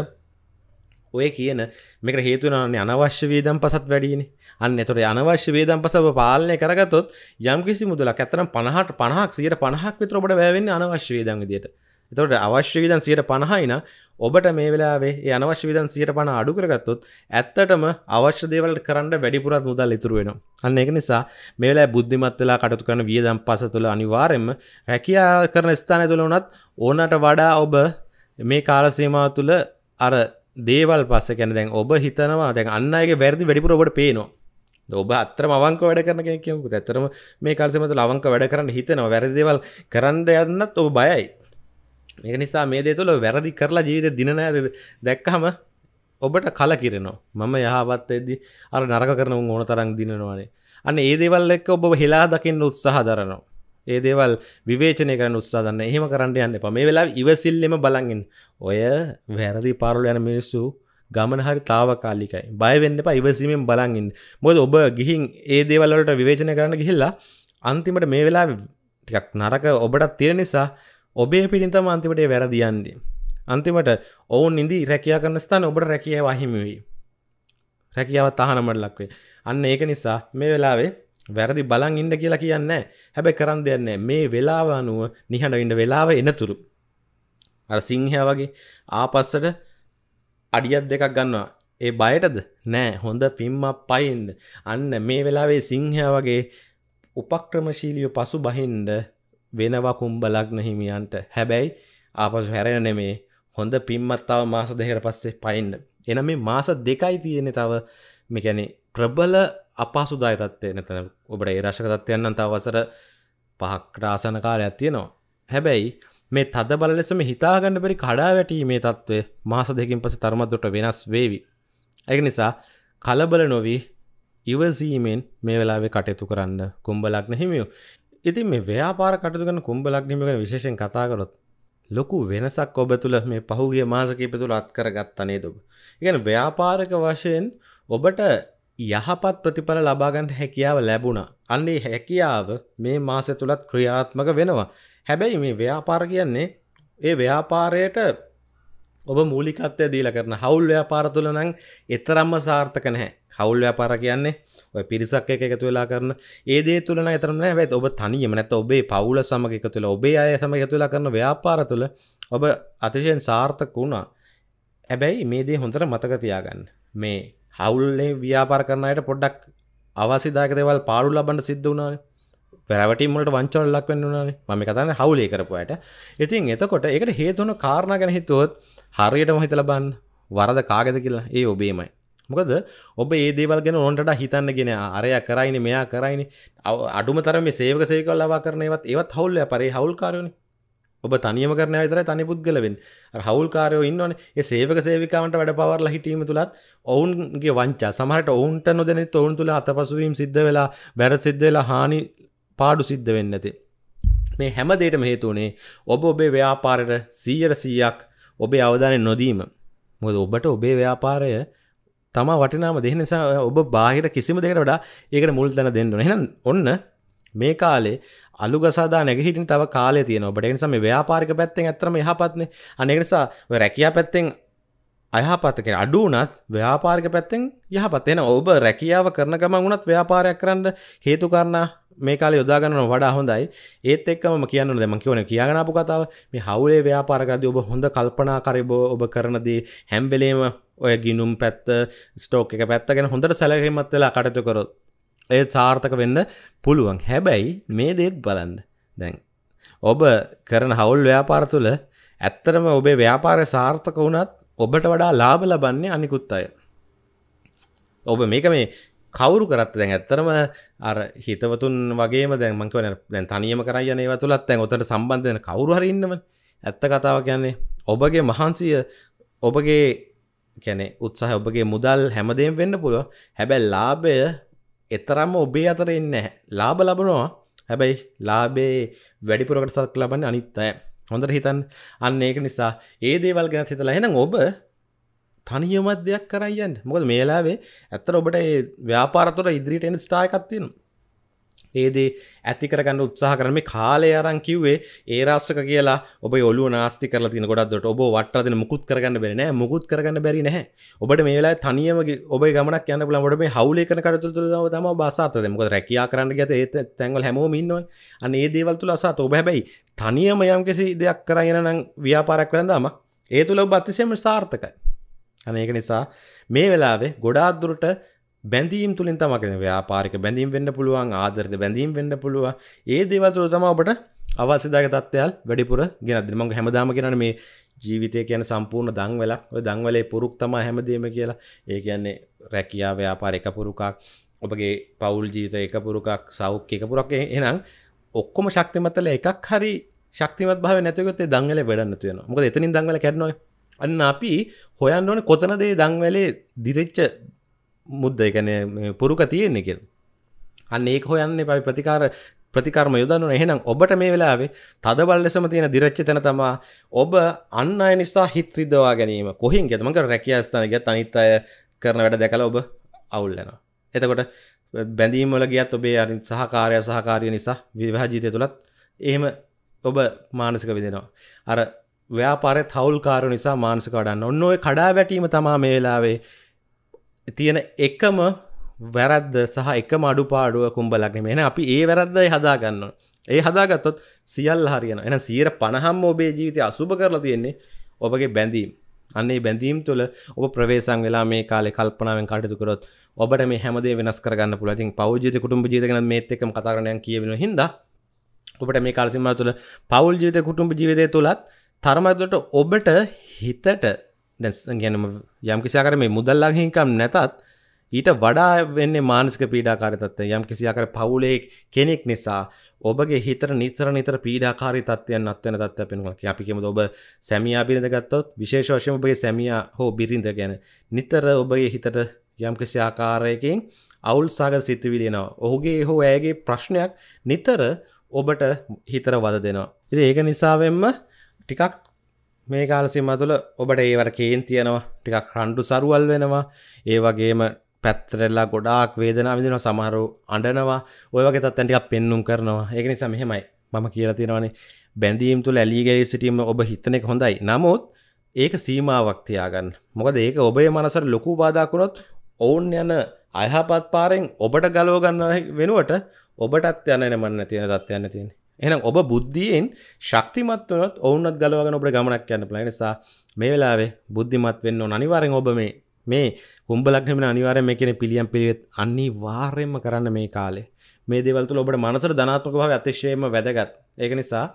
ඔය කියන මේක හේතුනන්නේ අනවශ්‍ය වේදම් පසත් වැඩියනි අන්න එතොට අනවශ්‍ය වේදම් පසව පාලනය කරගතොත් යම් කිසි මුදලක් ඇතරම් පණහට පණහක් සියට පණහක් විතර ඔබට වැෑවෙන්න අනවශ්‍ය වේදන් දියට තොට අවශ්‍ය විදන් සියට පණහයින ඔබට මේ වෙලාවේ අනවශ්‍ය විදන් සියට පණ අඩු කරගත්තොත් ඇත්තටම අවශ්‍ය දේවලට කරන්න වැඩිපුරත් මුදල් ඉතුරුවෙන අන්න එක නිසා මේලා බුද්ධිමත් වෙලා කටතු කරන වියදම් පස තුළ අනිවාරෙන්ම රැකයා කරන ස්ථානය තුළ වනත් ඕනට වඩා ඔබ මේ කාලසීමා තුළ අර දේවල් පස්ස කැන දැන් ඔබ හිතනවා දැන් අන්න අයගේ වැරදි වැඩිපුර ඔබට පේනවා ඔබ අත්‍රම අවංක වැඩ කරන කෙනෙක් කියමු. ඇත්තරම මේ කාර්යසමත ලවංක වැඩ කරන්න හිතෙනවා. වැරදි දේවල් කරන්න යන්නත් ඔබ බයයි. එක නිසා මේ දේ තුළ වැරදි කරලා ජීවිත දිනනෑ දැක්කහම ඔබට කල කිරෙනවා මම යහපත් ඇදදි අර නරක කරන ඕන තරන් දිනනවානේ අන්න ඒ දේවල් එක්ක ඔබ හෙලා දකින්න උත්සාහ දරනවා ඒ දේවල් විවේචනය කරන උත්සාදන්න එහෙම කරන්න යන්න එපා මේ වෙලා ඉවසිල්ලෙම බලගින් ඔය වැරදි පාරුල යන මිනිස්සු ගමන හරි තාවකාලිකයි බයවෙන්න එපා ඉවසීමෙන් බලගින් මොද ඔබ ගිහින් ඒ දේවල්වලට විවේචනය කරන්න ගිහිල්ලා අන්තිමට මේ වෙලා ටිකක් නරක ඔබටත් තියෙන නිසා ඔබේ පිරිින්තම අන්තිමට වැරදියන්නේ. අන්තිමට ඔවුන් ඉදි රැකයා කරන්න ස්ථාන ඔබට රැකිය වහිමවී. රැකියාව තහනමට ලක්වේ. අන්න ඒක නිසා මේ වෙලාවේ වැරදි බලන් ඉන්න කියලා කියන්න හැබැ කරන්න දෙන්නේ මේ වෙලාව අනුව නිහඬ ඉන්න වෙලාව එනතුරු. අර සිංහයා වගේ ආපස්සට අඩියත් දෙකක් ගන්නවා ඒ බයටද නෑ හොඳ පිම්ම පයින්ද අන්න මේ වෙලාවේ සිංහයා වගේ උපක්‍රමශීලිය පසු බහින්ද වෙනවා කුම්බලග්න හිමියන්ට හැබැයි ආපසු හැරෙන නෙමේ හොඳ පින්මත්තාව මාස දෙකට පස්සේ පයින්න එන මේ මාස දෙකයි තියෙන තව මෙකැනෙ ප්‍රබල අපහසුදාය තත්වය නැතන ඔබට ඒරශක තත්වයන්න තවසර පහක් රාසන කාලයක් තියෙනවා හැබැයි මේ තද බල ලෙසම හිතාගන්න පරි කඩා වැටීමේ තත්ත්වය මාස දෙකින් පස තර්මදොට වෙනස් වේවි ඇක නිසා කලබල නොවී ඉවසීමෙන් මේ වෙලාවෙ කටයුතු කරන්න කුම්බලක්න හිමියෝ ඉතින් මේ ව්‍යාපාර කටයුතු කරන කුම්භ ලග්නිම ගැන විශේෂයෙන් කතා කරොත් ලොකු වෙනසක් ඔබ තුළ මේ පහුගිය මාස කිහිප තුළ අත්කරගත්තා නේද ඔබ. ඒ කියන්නේ ව්‍යාපාරික වශයෙන් ඔබට යහපත් ප්‍රතිඵල ලබා ගන්න හැකියාව ලැබුණා. අන්න ඒ හැකියාව මේ මාසය තුලත් ක්‍රියාත්මක වෙනවා. හැබැයි මේ ව්‍යාපාර කියන්නේ ඒ ව්‍යාපාරයට ඔබ මූලිකත්වය දීලා කරන හවුල් ව්‍යාපාර තුළ නම් එතරම්ම සාර්ථක නැහැ. හවුල් ව්‍යාපාර කියන්නේ පිරිසක් එක එකතු වෙලා කරන ඒදේ තුළන ඇතරන ඇත් ඔබ තනියම නැත ඔබේ පවුල සමග එක තුළ ඔබේ අය සම එකතුලා කරන ව්‍යාපාර තුළ ඔබ අතිශයෙන් සාර්ථක වුණා හැබැයි මේ දේ හොඳට මතකතියාගන්න මේ හවුල්ලේ ව්‍යාපාර කරන්නයට පොඩ්ඩක් අවසිදාක දෙවල් පාඩු ලබන්න සිද්ධ වුණානේ පැරවටීමට වංචවල් ලක් වන්නුනේ මම කතන්න හවුලේ කරපුයට ඉතින් එතකොට එකට හේතුන කාරණ ගැන හිතුවොත් හරියටම හිතලබන් වරද කාගෙද කියලා ඒ ඔබේමයි මොකද ඔබ ඒ දේවල් ගැන ඕන්ට හිතන්න ගෙන අරය කරයින මෙයා කරයින අඩුම තර මේ සේවක සේකල් ලවා කරනයවත් ඒවත් හවුල්ල පරි හවල්කාරයනි ඔබ තනියම කරන විතර තනි පුද්ගලවෙන් හවුල්කාරයෝ ඉන්නවන ඒ සේවක සේවිකාවන්ට වැඩ පවරලා හිටීම තුළත් ඔවුන්ගේ වංචා සමහට ඔවුන්ට නොදැන ඔවුන් තුළ අතපසුවීම් සිද්ධ වෙලා බැර සිද්ධ වෙලා හානි පාඩු සිද්ධ වෙන්න ඇති මේ හැමදේටම හේතුනේ ඔබ ඔබේ ව්‍යාපාරයට සීයර සීයක් ඔබේ අවධානය නොදීම මොද ඔබට ඔබේ ව්‍යාපාරය තමා වටිනාම දෙහ නිසා ඔබ බාහිර කිසිම දෙකට වඩා ඒකට මුල් තැන දෙන්න ඕනේ. එහෙනම් ඔන්න මේ කාලේ අලු ගසාදා නැගහිටින් තව කාලය තියෙන ඔබට නිසා මේ ව්‍යාපාරික පැත්තෙන් ඇත්තම යහපත්නේ. අනේ නිසා ඔය රැකියා පැත්තෙන් අයහපත කියන අඩු වුණත් ව්‍යාපාරික පැත්තෙන් යහපත්. එහෙනම් ඔබ රැකියාව කරන ගමන් වුණත් ව්‍යාපාරයක් කරන්න හේතු කාරණා මේ කාලේ යොදා ගන්නව වඩා හොඳයි. ඒත් එක්කම මම කියන්න ඕනේ දැන් මම කියවනේ කියාගෙන ආපු කතාව මේ හවුලේ ව්‍යාපාර කරද්දී ඔබ හොඳ කල්පනාකාරීව ඔබ කරන දේ හැම වෙලේම ඔය ගිනුම් පැත්ත ස්ටෝක එක පැත්තගෙන හොඳට සැලහිමත්වෙලා කටතු කරොත් ඒ සාර්ථක වෙන්න පුළුවන් හැබැයි මේ දේත් බලන්ද දැන් ඔබ කරන හවුල් ව්‍යාපාර තුළ ඇත්තරම ඔබේ ව්‍යාපාරය සාර්ථක වුණත් ඔබට වඩා ලාභ ලබන්නේ අනිකුත් අය. ඔබ මේක මේ කවුරු කරත් දැන් ඇත්තරම අර හිතවතුන් වගේම දැන් මං කියවනේ දැන් තනියම කරන් යන ඒවා තුලත් දැන් ඔතනට සම්බන්ධ වෙන කවුරු හරි ඉන්නවනේ. ඇත්ත කතාව කියන්නේ ඔබගේ මහන්සිය ඔබගේ කැනෙ උත්සාහ ඔබගේ මුදල් හැමදේම් වෙන්න පුළුව හැබැයි ලාභය එතරම්ම ඔබේ අතර එන්න ලාබ ලබනවා හැබැයි ලාබේ වැඩිපුරකට සක් ලබන්න අනිත් අය හොඳට හිතන් අන්න ඒක නිසා ඒ දේවල් ගැන හිතලා එහෙනම් ඔබ තනියමත් දෙයක් කරයන්න මොකද මේලාවේ ඇත්තර ඔබට ඒ ව්‍යාපාරතොට ඉදිරිට එන ස්ටායකත්තියෙනවා ඒදේ ඇති කරගන්න උත්සාහ කරම කාලය අරන් කිව්වේ ඒ රාෂ්ටක කියලා ඔබ ඔලු නාස්ති කර තින ගොඩක්දට ඔබ වටරදින මුකුත් කරගන්න බැරි නෑ මුකුත් කරගන්න බැරි නැහැ ඔබට මේලා තනියමගේ ඔබ ගමනක් යන්න පුලන් ොඩ මේ හවුලේ කන කටතුර තම බසාත දෙමක රැකයා කරන්න ගත ඒ තැන්වල් හැමෝම ඉන්නවන් අන ඒ දේවල්තුල අසාත ඔබ හැබැයි තනියම යම් කිසි දෙයක් කරගෙන නම් ව්‍යාපාරක් වෙනදාම ඒ තුළ ඔබ අතිසයම සාර්ථකයි අනඒක නිසා මේ වෙලාවේ ගොඩාදුරට බැඳීම් තුළින් තමකෙන ව්‍යාපාරික බැඳීම් වෙන්න පුළුවන් ආදරද බැඳීම් වෙන්න පුළුව ඒ දේවතුර තම ඔබට අවසිදාක තත්වයල් වැඩිපුර ගෙන දිමඟ හැමදාම කියෙන මේ ජීවිතය කියන සම්පූර්ණ දංවලක් දංවලේ පුරුක් තමා හැමදීම කියලා ඒ කියන්නේ රැකියා ව්‍යාපාර එක පුරුකක් ඔබගේ පවුල් ජීවිත එක පුරුකක් සෞඛ්‍ය එක පුරක් එනම් ඔක්කොම ශක්තිමත්තල එකක් හරි ශක්තිමත් භාව නැතකොත්තේ දංගල වැඩන්න තියෙන මොක එතනින් දංගල කැඩනවා අන්න අපි හොයන්න ඕන කොතනදේ දංවලේ දිරච්ච මුද්ද එකන පුරුක තියෙන්නේ කෙල් අන්න ඒක හොයන්න පයි ප්‍රතිකාර ප්‍රතිකර්ම යොදන්නන එහෙනම් ඔබට මේ වෙලාවේ තදබල් ලෙසම තියෙන දිරච්ච තැන තමා ඔබ අන්න අය නිසා හිත්‍රිදවා ගැනීම කොහින් ගෙතමක රැකියස්ථාන ගත් අනිත් අය කරන වැඩ දැකල ඔබ අවුල්ලනවා එතකොට බැඳීමල ගියත් ඔබේ අරි සහකාරය සහකාරය නිසා විවාජීතය තුළත් එහෙම ඔබ මානසික විදෙනවා අර ව්‍යාපාරය තවුල්කාරු නිසා මානසික වඩන්න ඔන්න ඔය කඩා වැටීම තමා මේලාවේ තියෙන එකම වැරද්ද සහ එක මඩු පාඩුව කුම්ඹලක්න මෙන අපි ඒ වැරද්දයි හදාගන්න ඒ හදාගත්තොත් සියල් හරියන එන සීර පණහම් ඔබේ ජීවිතය අසුභ කරලා තියෙන්නේ ඔබගේ බැඳීම් අන්නේ බැඳීම් තුළ ඔබ ප්‍රවේසන් වෙලා මේ කාලෙ කල්පනාවෙන් කටයුතු කරොත් ඔබට මේ හැමදේ වෙනස් කරගන්න පුළුවන්. ඉතින් පෞද්ගලික කුටුම්බ ජීවිතගෙන මේත් එක්කම කතා කරන්න යන කියවෙන හින්දා ඔබට මේ කාල සීමාව තුළ පෞල් ජීවිත කුටුම්බ ජීවිතය තුලත් තරමදුරට ඔබට හිතට ගැනම යම් කිසියාකර මේ මුදල්ලාහිකම් නැතත් ඊට වඩා වෙන්නේ මානසික පීඩාකාරිතත්වය යම් කිසියාකර පවුලේ කෙනෙක් නිසා ඔබගේ හිතර නිතර නිතර පීඩාකාරී තත්වයන් අත්වන තත්ත්වය පෙනුනක් අපි කියමුද ඔබ සැමියා බිරිඳ ගත්තොත් විශේෂ වශයෙන් ඔබගේ සැමියා හෝ බිරිඳ ගැන නිතර ඔබගේ හිතට යම් කිසි ආකාරයකින් අවුල් සාග සිතවිලියනවා ඔහුගේ හෝ ඇගේ ප්‍රශ්නයක් නිතර ඔබට හිතර වද දෙනවා. ඉති ඒක නිසාවෙන්ම ටිකක් මේ කාලසිම තුළ ඔබට ඒවට කේන් තියෙනවා ටිකක් රණ්ඩු සරුවල් වෙනවා ඒ වගේම පැත්තරෙල්ලා ගොඩාක් වේදනා විදින සමහරු අඩනවා ඔයගේ තත්තැටික් පෙන්නුම් කරනවා ඒක නිසා මෙහෙමයි මම කියලා තියෙනවානේ බැඳීම් තුළ ඇලිගෙලි සිටීම ඔබ හිතනෙක් හොඳයි නමුත් ඒක සීමාවක් තියාගන්න මොකද ඒක ඔබේ මනසට ලොකු බාධාකුණොත් ඔවුන් යන අයහපත් පාරෙන් ඔබට ගලෝගන්න වෙනුවට ඔබටත් යන නමන්න තියෙන තත්ත්යන්න තියෙන එනම් ඔබ බුද්ධියෙන් ශක්තිමත් වනොත් ඔවුනත් ගලවගෙන ඔබට ගමනක් යන්න පුළුවන් නිසා මේ වෙලාවේ බුද්ධිමත් වෙන්න ඕන අනිවාර්යෙන් ඔබ මේ මේ කුම්බලක් නෙමෙයි අනිවාර්යෙන් මේ කියන පිළියම් පිළිවෙත් අනිවාර්යෙන්ම කරන්න මේ කාලේ මේ දේවල් තුළ ඔබට මනසට ධනාත්මක භාවය අතිශයම වැදගත් ඒක නිසා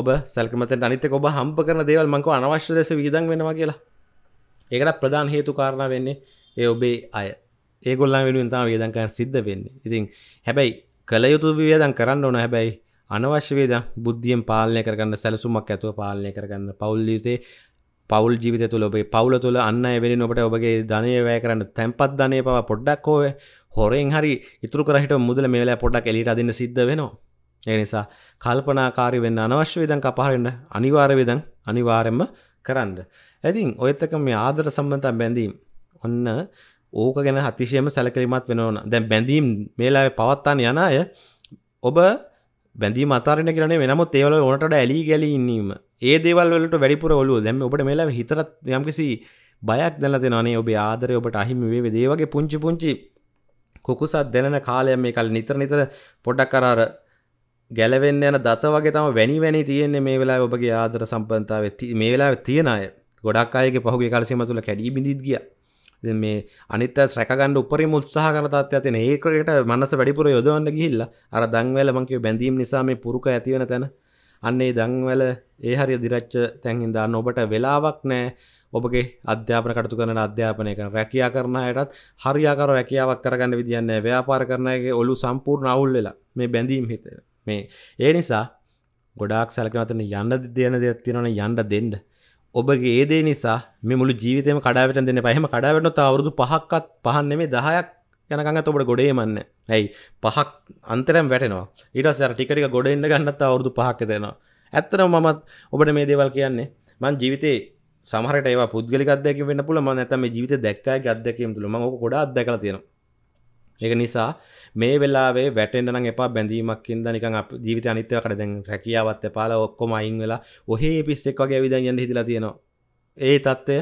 ඔබ සැලකමතෙන් අනිත් එක ඔබ හම්බ කරන දේවල් මං කව අනවශ්‍ය ලෙස වියදම් වෙනවා කියලා ඒකට ප්‍රධාන හේතු කාරණා වෙන්නේ ඒ ඔබේ අය ඒගොල්ලන් වෙනුවෙන් තමයි වියදම් කරන්න සිද්ධ වෙන්නේ ඉතින් හැබැයි කළ යුතු වියදම් කරන්න ඕන හැබැයි අනවශ්‍යවේද බුද්ධියෙන් පාලනය කරගන්න සැලසුමක් ඇතුව පාලනය කරගන්න පවුල්ලිතේ පවල් ජීවිත තුළ ඔබේ පවුල තුළ අන්න එවැනි ඔබට ඔබගේ ධනය වැය කරන්න තැන්පත් ධනය පව පොඩ්ඩක් හෝය හොරෙන් හරි ඉතුරු කරහිට මුදල මේලා පොඩක් එලිට අදින්න සිද්ධ වෙනවා ඒ නිසා කල්පනාකාරි වෙන්න අනවශ්‍ය විදන් කපහරන්න අනිවාර්ය විදන් අනිවාර්යෙන්ම කරන්න ඇතින් ඔයත්තක මේ ආදර සම්බන්ධ බැඳීම් ඔන්න ඕක ගැන හතිශයම සැලකිලිමත් වෙනවන දැන් බැඳීම් මේලාව පවත්තාන යන අය ඔබ බැඳී මතාරන කරන වෙනමුත් ඒවල ඕනට ඇලි ගැලි ඉන්නීම ඒ දේවල්ලට වැඩිපුර ඔලු දැම ඔබට මේලා හිතරත් යම්කිසි බයක් දැලති නේ ඔබේ ආදරය ඔබට අහිමි වේ දේවගේ පුංචි පුංචි කොකුසත් දැන කාලයම් මේ කල් නිතර නිතර පොඩක් කරාර ගැලවෙන්න යන දත වගේ තම වැනි වැනි තියෙන්නේ මේ වෙලා ඔබගේ ආදර සම්පන්තාව මේ වෙලා තියෙන අය ගොඩක් අයගේ පහුගේ කලසිම තුළ කැඩී බිඳිත් ගියා මේ අනිත සැකගන්න උපරිම උත්සාහ කරතත් ඇතින ඒකට මනස වැඩිපුර යොදවන්න ගිහිල්ලා අර දංවැලමංකිව බැඳීම් නිසා මේ පුරුක ඇතිවෙන තැන අන්නේ දංවැල ඒ හරි දිරච්ච තැන්හිදා නොබට වෙලාවක් නෑ ඔබගේ අධ්‍යාපන කටතු කරන අධ්‍යාපනය කරන රැකයා කරනයටත් හරියාකර රැකියාවක් කරගන්න විදින්නේ ව්‍යාපාර කරනයගේ ඔලු සම්පූර්ණ අවුල් වෙලා මේ බැඳීම් හිත මේ ඒ නිසා ගොඩක් සැලකනතන යන්න දෙයන දෙයක් තියෙනන යන්ඩ දෙන්න ඔබගේ ඒදේ නිසා මුළු ජීවිතම කඩාවට දෙන්න පහම කඩාවටනොත් අවරුදු පහක්කත් පහන්නෙමේ දහයක් යනකඟත් ඔබට ගොඩේමන්න ඇයි පහක් අන්තරම් වැටනවා ඊටස් ටිකරික ගොඩ ඉන්න ගන්නත් අවුදු පහක් දෙෙනවා ඇත්තනම් මමත් ඔබට මේ දේවල් කියන්නේ මං ජීවිතේ සමහට ඒවා පුද්ගලි අදැක වන්න පුල ම නැතම ජීවිත දැක්කයි අදැකීම තුළ ම ගොඩා අදැකලා තියෙනවා ඒක නිසා මේ වෙලාවේ වැටෙන්ට නම් එපා බැඳීමක් ඉඳ නිකන් අප ජීවිත අනිත්‍යයකට දැන් රැකියාවත් එපාලා ඔක්කොම අයින් වෙලා ඔහේ පිස්සෙක් වගේ ඇවිදන් යන්න හිතලා තියෙනවා. ඒ தත්ත්වය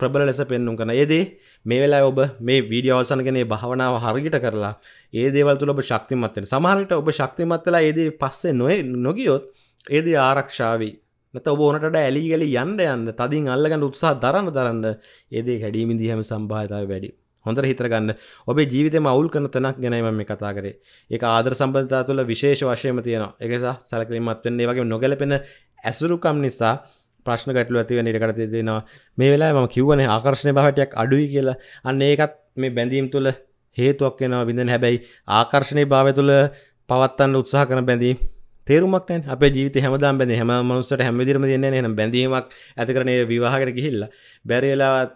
ප්‍රබල ලෙස පෙන්වුම් කරන. ඒ දේ මේ වෙලාවේ ඔබ මේ වීඩියෝ අවසන් කරන මේ භාවනාව හරියට කරලා ඒ දේවල් තුල ඔබ ශක්තිමත් වෙන. සමහර විට ඔබ ශක්තිමත් වෙලා ඒ දේ පස්සේ නොගියොත් ඒ දේ ආරක්ෂා වෙයි. නැත ඔබ ඕනට ඇලි ගලි යන්න යන්න තදින් අල්ලගන්න උත්සා දරන්න දරන්න ඒදේ හැඩීමිදී හැම සම්භාතාව වැඩි හොඳට හිතරගන්න ඔබේ ජීවිතම අවුල් කරන තැනක් ගැනීම මේ කතා කරේ ඒක ආදර සම්බන්ධතා තුළ විශේෂ වශයම තියෙනවා එකසා සැලකිලිමත් වෙන්නේ වගේ නොගැලපෙන ඇසුරුකම් නිසා ප්‍රශ්න ගැටලු ඇතිවෙන ඉඩකට තියෙනවා මේ වෙලාවේ මම කිව්වනේ ආකර්ෂණ භාවයක් අඩුයි කියලා අන්න ඒකත් මේ බැඳීම් තුළ හේතුවක් වෙනවා බින්දෙන හැබැයි ආකර්ෂණීය භාවය තුළ පවත්වන්න උත්සාහ කරන බැඳීම් තේරුමක් නෑ අපේ ජීවිත හැමදාම් බැඳේ හැම මනුස්සට හැම විදිහම දෙන්නේ නැහැ එහෙනම් බැඳීමක් ඇති කරන්නේ විවාහකට ගිහිල්ලා බැරිලාවත්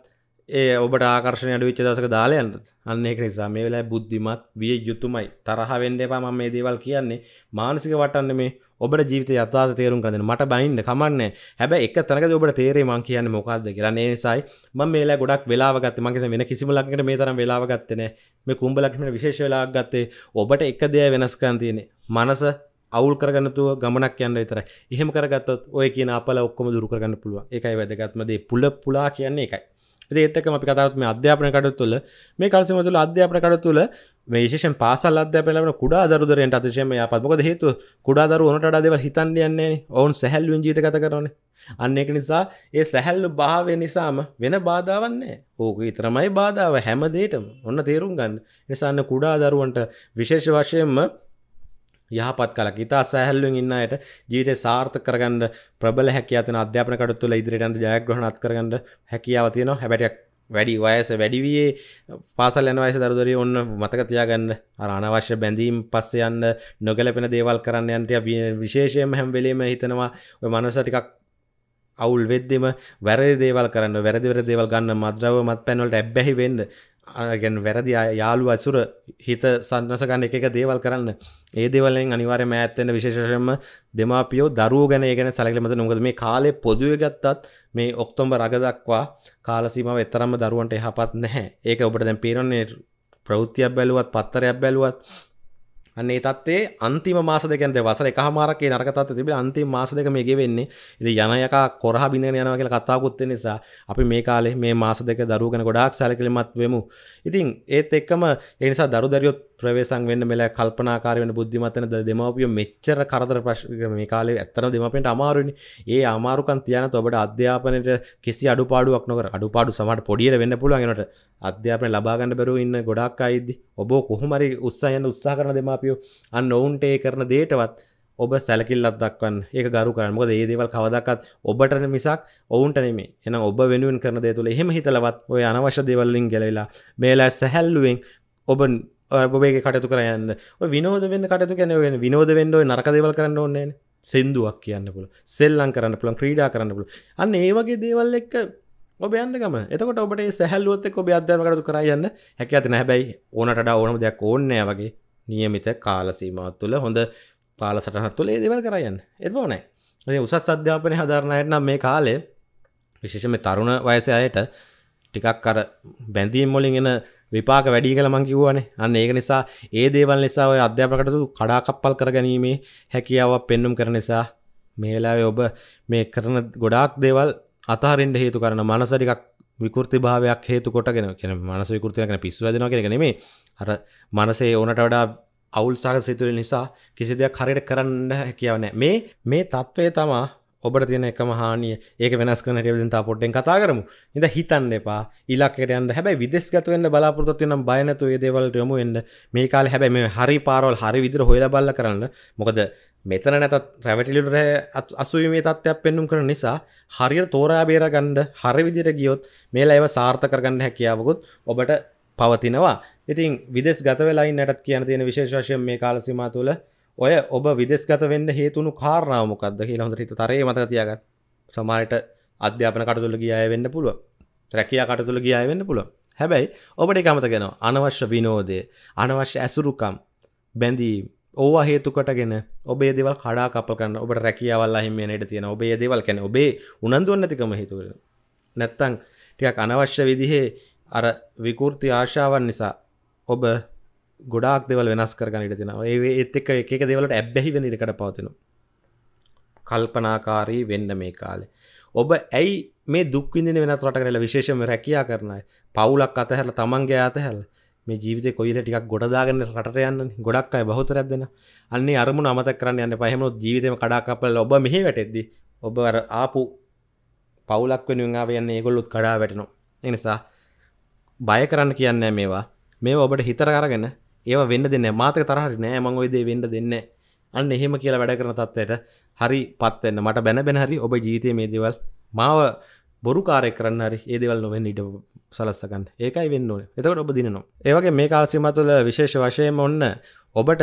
ඒ ඔබට ආකර්ශණය අඩු විච්ච දසක දාලයන්ට අන්න ඒක නිසා මේ වෙලා බුද්ධිමත් විය යුතුමයි තරහ වෙන්න එපා මම මේ දේවල් කියන්නේ මානසික වටන්න මේ ඔබට ජීවිත යථාර්ථ තේරුම් ගන්න මට බනින්න කමන්නේ හැබැයි එක තැනකදී ඔබට තේරෙයි මං කියන්නේ මොකද්ද කියලා ඒ නිසායි මම මේලා ගොඩක් වෙලාව ගත්තේ මං කියන්නේ වෙන කිසිම ලක්ෂණයකට මේ තරම් වෙලාව ගත්තේ නැහැ මේ කුඹ ලක්ෂණයට විශේෂ වෙලාවක් ගත්තේ ඔබට එක දෙයක් වෙනස් කරන්න තියෙන්නේ මනස අවුල් කරගන්නතුව ගමනක් යන්න විතර එහෙම කරගත්තොත් ඔය කියන අපල ඔක්කොම දුරු කරගන්න පුළුවන් ඒකයි වැදගත්ම දේ පුල පුලා කියන්නේ ඒකයි ඒත්තක අපි කතාත් මේ අධ්‍යාපන කඩු තුළ මේ කල්සිම තුළ අධ්‍යාපන කඩ තුළ මේශෂෙන් පාසල් අධ්‍යාපනලන කුඩා දරුදරෙන්ට අතිශයම පත්මකද හේතු කුඩා දරුවනට අදව හිතන් යන්නේ ඔවුන් සැහැල්ලුවෙන් ජීත කත කරන අන්න එක නිසා ඒ සැහැල්ලු භාවය නිසාම වෙන බාධාවන්නේ ඕක ඉතරමයි බාධාව හැමදේටම ඔන්න තේරුම් ගන්න නිසාන්න කුඩා දරුවන්ට විශේෂ වශයෙන්ම යහපත් කලක් ඉතා සෑහල්ලුවෙන් ඉන්නයට ජීවිතය සාර්ථ කරගන්න ප්‍රබල හැකියාතන අධ්‍යාපන කටුත් තුළ ඉදිරිටන්ට ජයග්‍රහණත් කරගන්න හැකියාව තියෙනවා හැබැටක් වැඩි වයස වැඩිවයේ පාසල් යන වයස දරදරී ඔන්න මතක තියාගන්න අර අනවශ්‍ය බැඳීම් පස්සේ යන්න නොගැලපෙන දේවල් කරන්න යන්ට විශේෂයෙන් හැම්වෙලීම හිතනවා ඔය මනස ටිකක් අවුල් වෙද්දෙම වැරදි දේවල් කරන්න වැරදිවර දේවල් ගන්න මද්‍රව මත් පැනවලට ඇබ්බැහි වෙන්න අගැන් වැරදි යාලු ඇසුර හිත සන්නසකන්න එක දේවල් කරන්න ඒ දෙවලෙන් අනිවාර මෑත්තෙන්ට විශේෂයෙන්ම දෙමාපියෝ දරුව ගැන ගැන සැලකිමත නොකද මේ කාලේ පොදුව ගත්තත් මේ ඔක්තොම්බ රගදක්වා කාලසීම එතරම්ම දරුවන්ට එහපත් නැහැ ඒක ඔබට දැන් පේරන්නේ ප්‍රෞතියක් බැලුවත් පත්තරයක් බැලුවත් අන්නේ තත්ේ අන්තිම මාස දෙකන් වසර එකහමාරක නරකතත් තිබේ අන්තිම මාස දෙක මේගේ වෙන්නේ ඉති යනයක කොරහ බිඳ යනවා කියල කතාපුත්තේ නිසා අපි මේ කාලේ මේ මාස දෙක දරුගෙන ගොඩක් සැලකිලිමත් වෙමු ඉතින් ඒත් එක්කම එනිසා දරු දරියොත් ප්‍රවේසන් වන්න මෙල කල්පනාකාරවන බුද්ධිමතන දෙමපිය මෙච්චර කරදර ප්‍රශ්ක මේ කාලේ ඇත්තන දෙමපෙන්ට අමාරුනි ඒ අමාරුකන් තියන ඔබට අධ්‍යාපනයට කිසි අඩුපාඩුවක් නොක අඩුපාඩු සමට පොඩියට වෙන්න පුළුවන්ගෙනට අධ්‍යාපන ලබාගන්න බැරු ඉන්න ගොඩක් අයිද ඔබ කොහොමරි උත්සායන්න උත්සා කරන දෙමාපියෝ අන්න ඔවුන්ට ඒ කරන දේටවත් ඔබ සැලකිල්ලත් දක්වන් ඒ ගරු කරමක ඒදේවල් කවදක්ත් ඔබටන මිසක් ඔවුන්ට නෙමේ එන ඔබ වෙනුවෙන් කරන දේ තුළ එහෙම හිතලවත් ඔය අනවශ්‍ය දේවල්ලින් ගැලවෙලා මේලා සැහැල්ලුවෙන් ඔබ ඔබේ කටතු කරයන්න විනෝද වන්න කටතු කැන වෙන විනෝද වෙන්ඩෝ නරකදවල් කරන්න ඕන්නන සෙන්දුවක් කියන්න පුළ සෙල්ලං කරන්න පුළන් ක්‍රීඩා කරන්න පුළ අන්න ඒවගේ දේවල් එක්ක ඔබයන්ගම එතකට ඔබට සැහල්ලුවත්ත ඔබ අධ්‍යම කටතු කරයන්න හැක ඇති නැබැයි ඕනට ඕනම දෙයක් ඕන්නෑ වගේ නියමිත කාලසීමත් තුළ හොඳ පාල සටහත් තුළ ඒදවල් කරයන්න එත් ඕනෑ උසස් අධ්‍යාපනය හදාරණයටනම් මේ කාලේ විශේෂම තරුණ වයසයට ටිකක් කර බැඳීම් මොලින් එන විපාක වැඩි කියලා මං කිව්වනේ. අන්න ඒක නිසා ඒ දේවල් නිසා ඔය අධ්‍යාපනකටසු කඩාකප්පල් කරගැනීමේ හැකියාවක් පෙන්눔 කරන නිසා මේ වෙලාවේ ඔබ මේ කරන ගොඩාක් දේවල් අතහරින්න හේතු කරන මනස ටිකක් විකෘති භාවයක් හේතු කොටගෙන කියන්නේ මනස විකෘති කරන පිස්සු වැදෙනවා කියන එක නෙමෙයි. අර මනසේ ඕනට වඩා අවුල් සහගත සිතුවිලි නිසා කිසි දෙයක් හරියට කරන්න හැකියාව නැහැ. මේ මේ తත්වයේ තමයි ඔබට තියෙන එකම හානිය ඒක වෙනස් කන ෙවදතා පොඩ්ඩෙන් කතා කරමු ඉඳ හිතන්න එපා ඉලක්කටයන්න හැබැ විදෙස්ගතවෙන්න බලාපොරොත් වෙන බයනතු දේවල් යොමු එන්න මේ කාල හැබැ මේ හරි පාරවල් හරි විදිර හොල බල්ල කරන්න මොකද මෙතන නැතත් රැවටිලිට අසුවීමේ තත්ත්වයක් පෙන්නුම් කරන නිසා හරියට තෝරා බේරගණ්ඩ හරි විදිර ගියොත් මේලා ඒව සාර්ථකරගන්න හැකියාවකුත් ඔබට පවතිනවා ඉතින් විදෙස් ගතවෙලායි නැටත් කියන තියෙන විශේෂවශයෙන් මේ කාලසිමා තුළ ඔය ඔබ විදෙස්ගත වෙන්න හේතුණු කාරණාවමොකක්ද කියලා හොඳ හිත තරේ මතක තියාගන්න. සමහරට අධ්‍යාපන කටතුල ගිය අය වෙන්න පුළුවන්. රැකියා කටතුල ගිය අය වෙන්න පුළුවන්. හැබැයි ඔබට ඒක අමතක වෙනවා. අනවශ්‍ය විනෝදය, අනවශ්‍ය ඇසුරුකම්, බැඳීම් ඕවා හේතු කොටගෙන ඔබේ දේවල් කඩා කප කරන ඔබට රැකියාවල් අහිම වෙන ඉඩ තියෙනවා. ඔබේ දේවල් කියන්නේ ඔබේ උනන්දු නැතිකම හේතු කරගෙන. නැත්තම් ටිකක් අනවශ්‍ය විදිහේ අර විකෘති ආශාවන් නිසා ඔබ ගොඩක් දෙවල් වෙනස් කරගනිට තිනවා ඒ එත් එක එක දෙවලට ඇබ්බැහි වෙන ඉඩකට පවතිනවා කල්පනාකාරී වෙන්න මේ කාලෙ ඔබ ඇයි මේ දුක්විඳන වෙනත් රට කරලා විශේෂම රැකයා කරනයි පවුලක් අතහැරල තමන්ගේ අතහැල් මේ ජීවිත කොයිල ටික් ගොඩදාගන්න රට යන්න ගොඩක් අයි බහතරයක් දෙෙන අන්නේ අරමු අමත කරන්න යන්න පහමුත් ජීවිතම කඩාකපල ඔබ මෙහි වැටෙද්දි ඔබ ආපු පවුලක් වෙනුවාව යන්න ඒගොල්ලුත් කඩා වැටනවා එනිසා බය කරන්න කියන්න මේවා මේ ඔබට හිතර කරගෙන ඒව වෙන්න දෙන්න මාතක තරහරි නෑ මං ඔයදේ වෙන්න දෙන්න අන්න එහෙම කියලා වැඩ කරන තත්වයට හරි පත්වෙන්න මට බැන බැන හරි ඔබ ජීතය මේ දේවල් මාව බොරු කාරය කරන්න හරි ඒදවල් නොවෙන් ඉට සලස්සකන් ඒකයි වෙන්න ඕන එතකට ඔබ දිනනවා ඒවගේ මේ කාල්සිමතුල විශේෂ වශයම ඔන්න ඔබට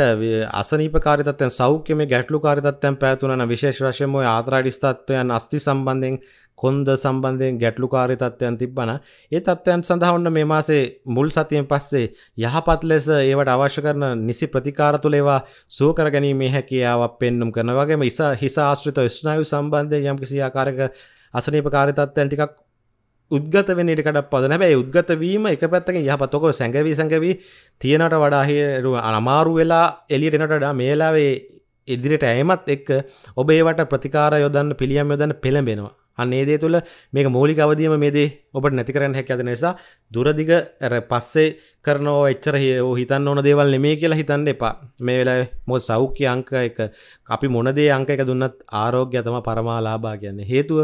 අසනීපකාරිතත්ය සෞඛ්‍යම ගැටලු කාරිතත්යන් පැතුනන විශේෂ වශයම ආතරාඩිස්ථත්වයන් අස්ති සම්බන්ධෙන් කොන්ද සම්බන්ධයෙන් ගැටලුකාරය තත්ත්වයන් තිබ්බන ඒ තත්ත්වයන් සඳහාවන්න මේ මාසේ මුල් සතියෙන් පස්සේ යහපත් ලෙස ඒවට අවශ්‍ය කරන නිසි ප්‍රතිකාර තුළේවා සුවකර ගැනීමේ හැකියාවක් පෙන්නුම් කරන වගේම ඉසා හිසාශ්‍රිත ස්නායු සම්බන්ධය යම්කිසි ආකාරක අසනීපකාරිතත්වයන් ටිකක් උද්ගත වෙනට කට පද නැබැයි උද්ගතවීම එක පැත්තකින් යහපතොක සැඟවී සැඟවී තියෙනට වඩාහිරුව අනමාරු වෙලා එලිටෙනට මේලාවේ ඉදිරිට ඇයමත් එක් ඔබ ඒවට ප්‍රතිකාර යොදන්න පිළියම් යොදන්න පෙළඹෙනවා අන්නේදේ තුළ මේ මූලි අවදීම මේදේ ඔබට නැති කරන්න හැකඇද නිසා දුරදිග ඇර පස්සේ කරනෝ එච්චර හෝ හිතන්න ඕන දේවල් නෙමේ කියලා හිතන්න එපා මේ වෙලා මො සෞඛ්‍ය අංක එක අපි මොනදේ අංක එක දුන්නත් ආරෝග්‍ය තම පරමාලාබා කියන්න හේතුව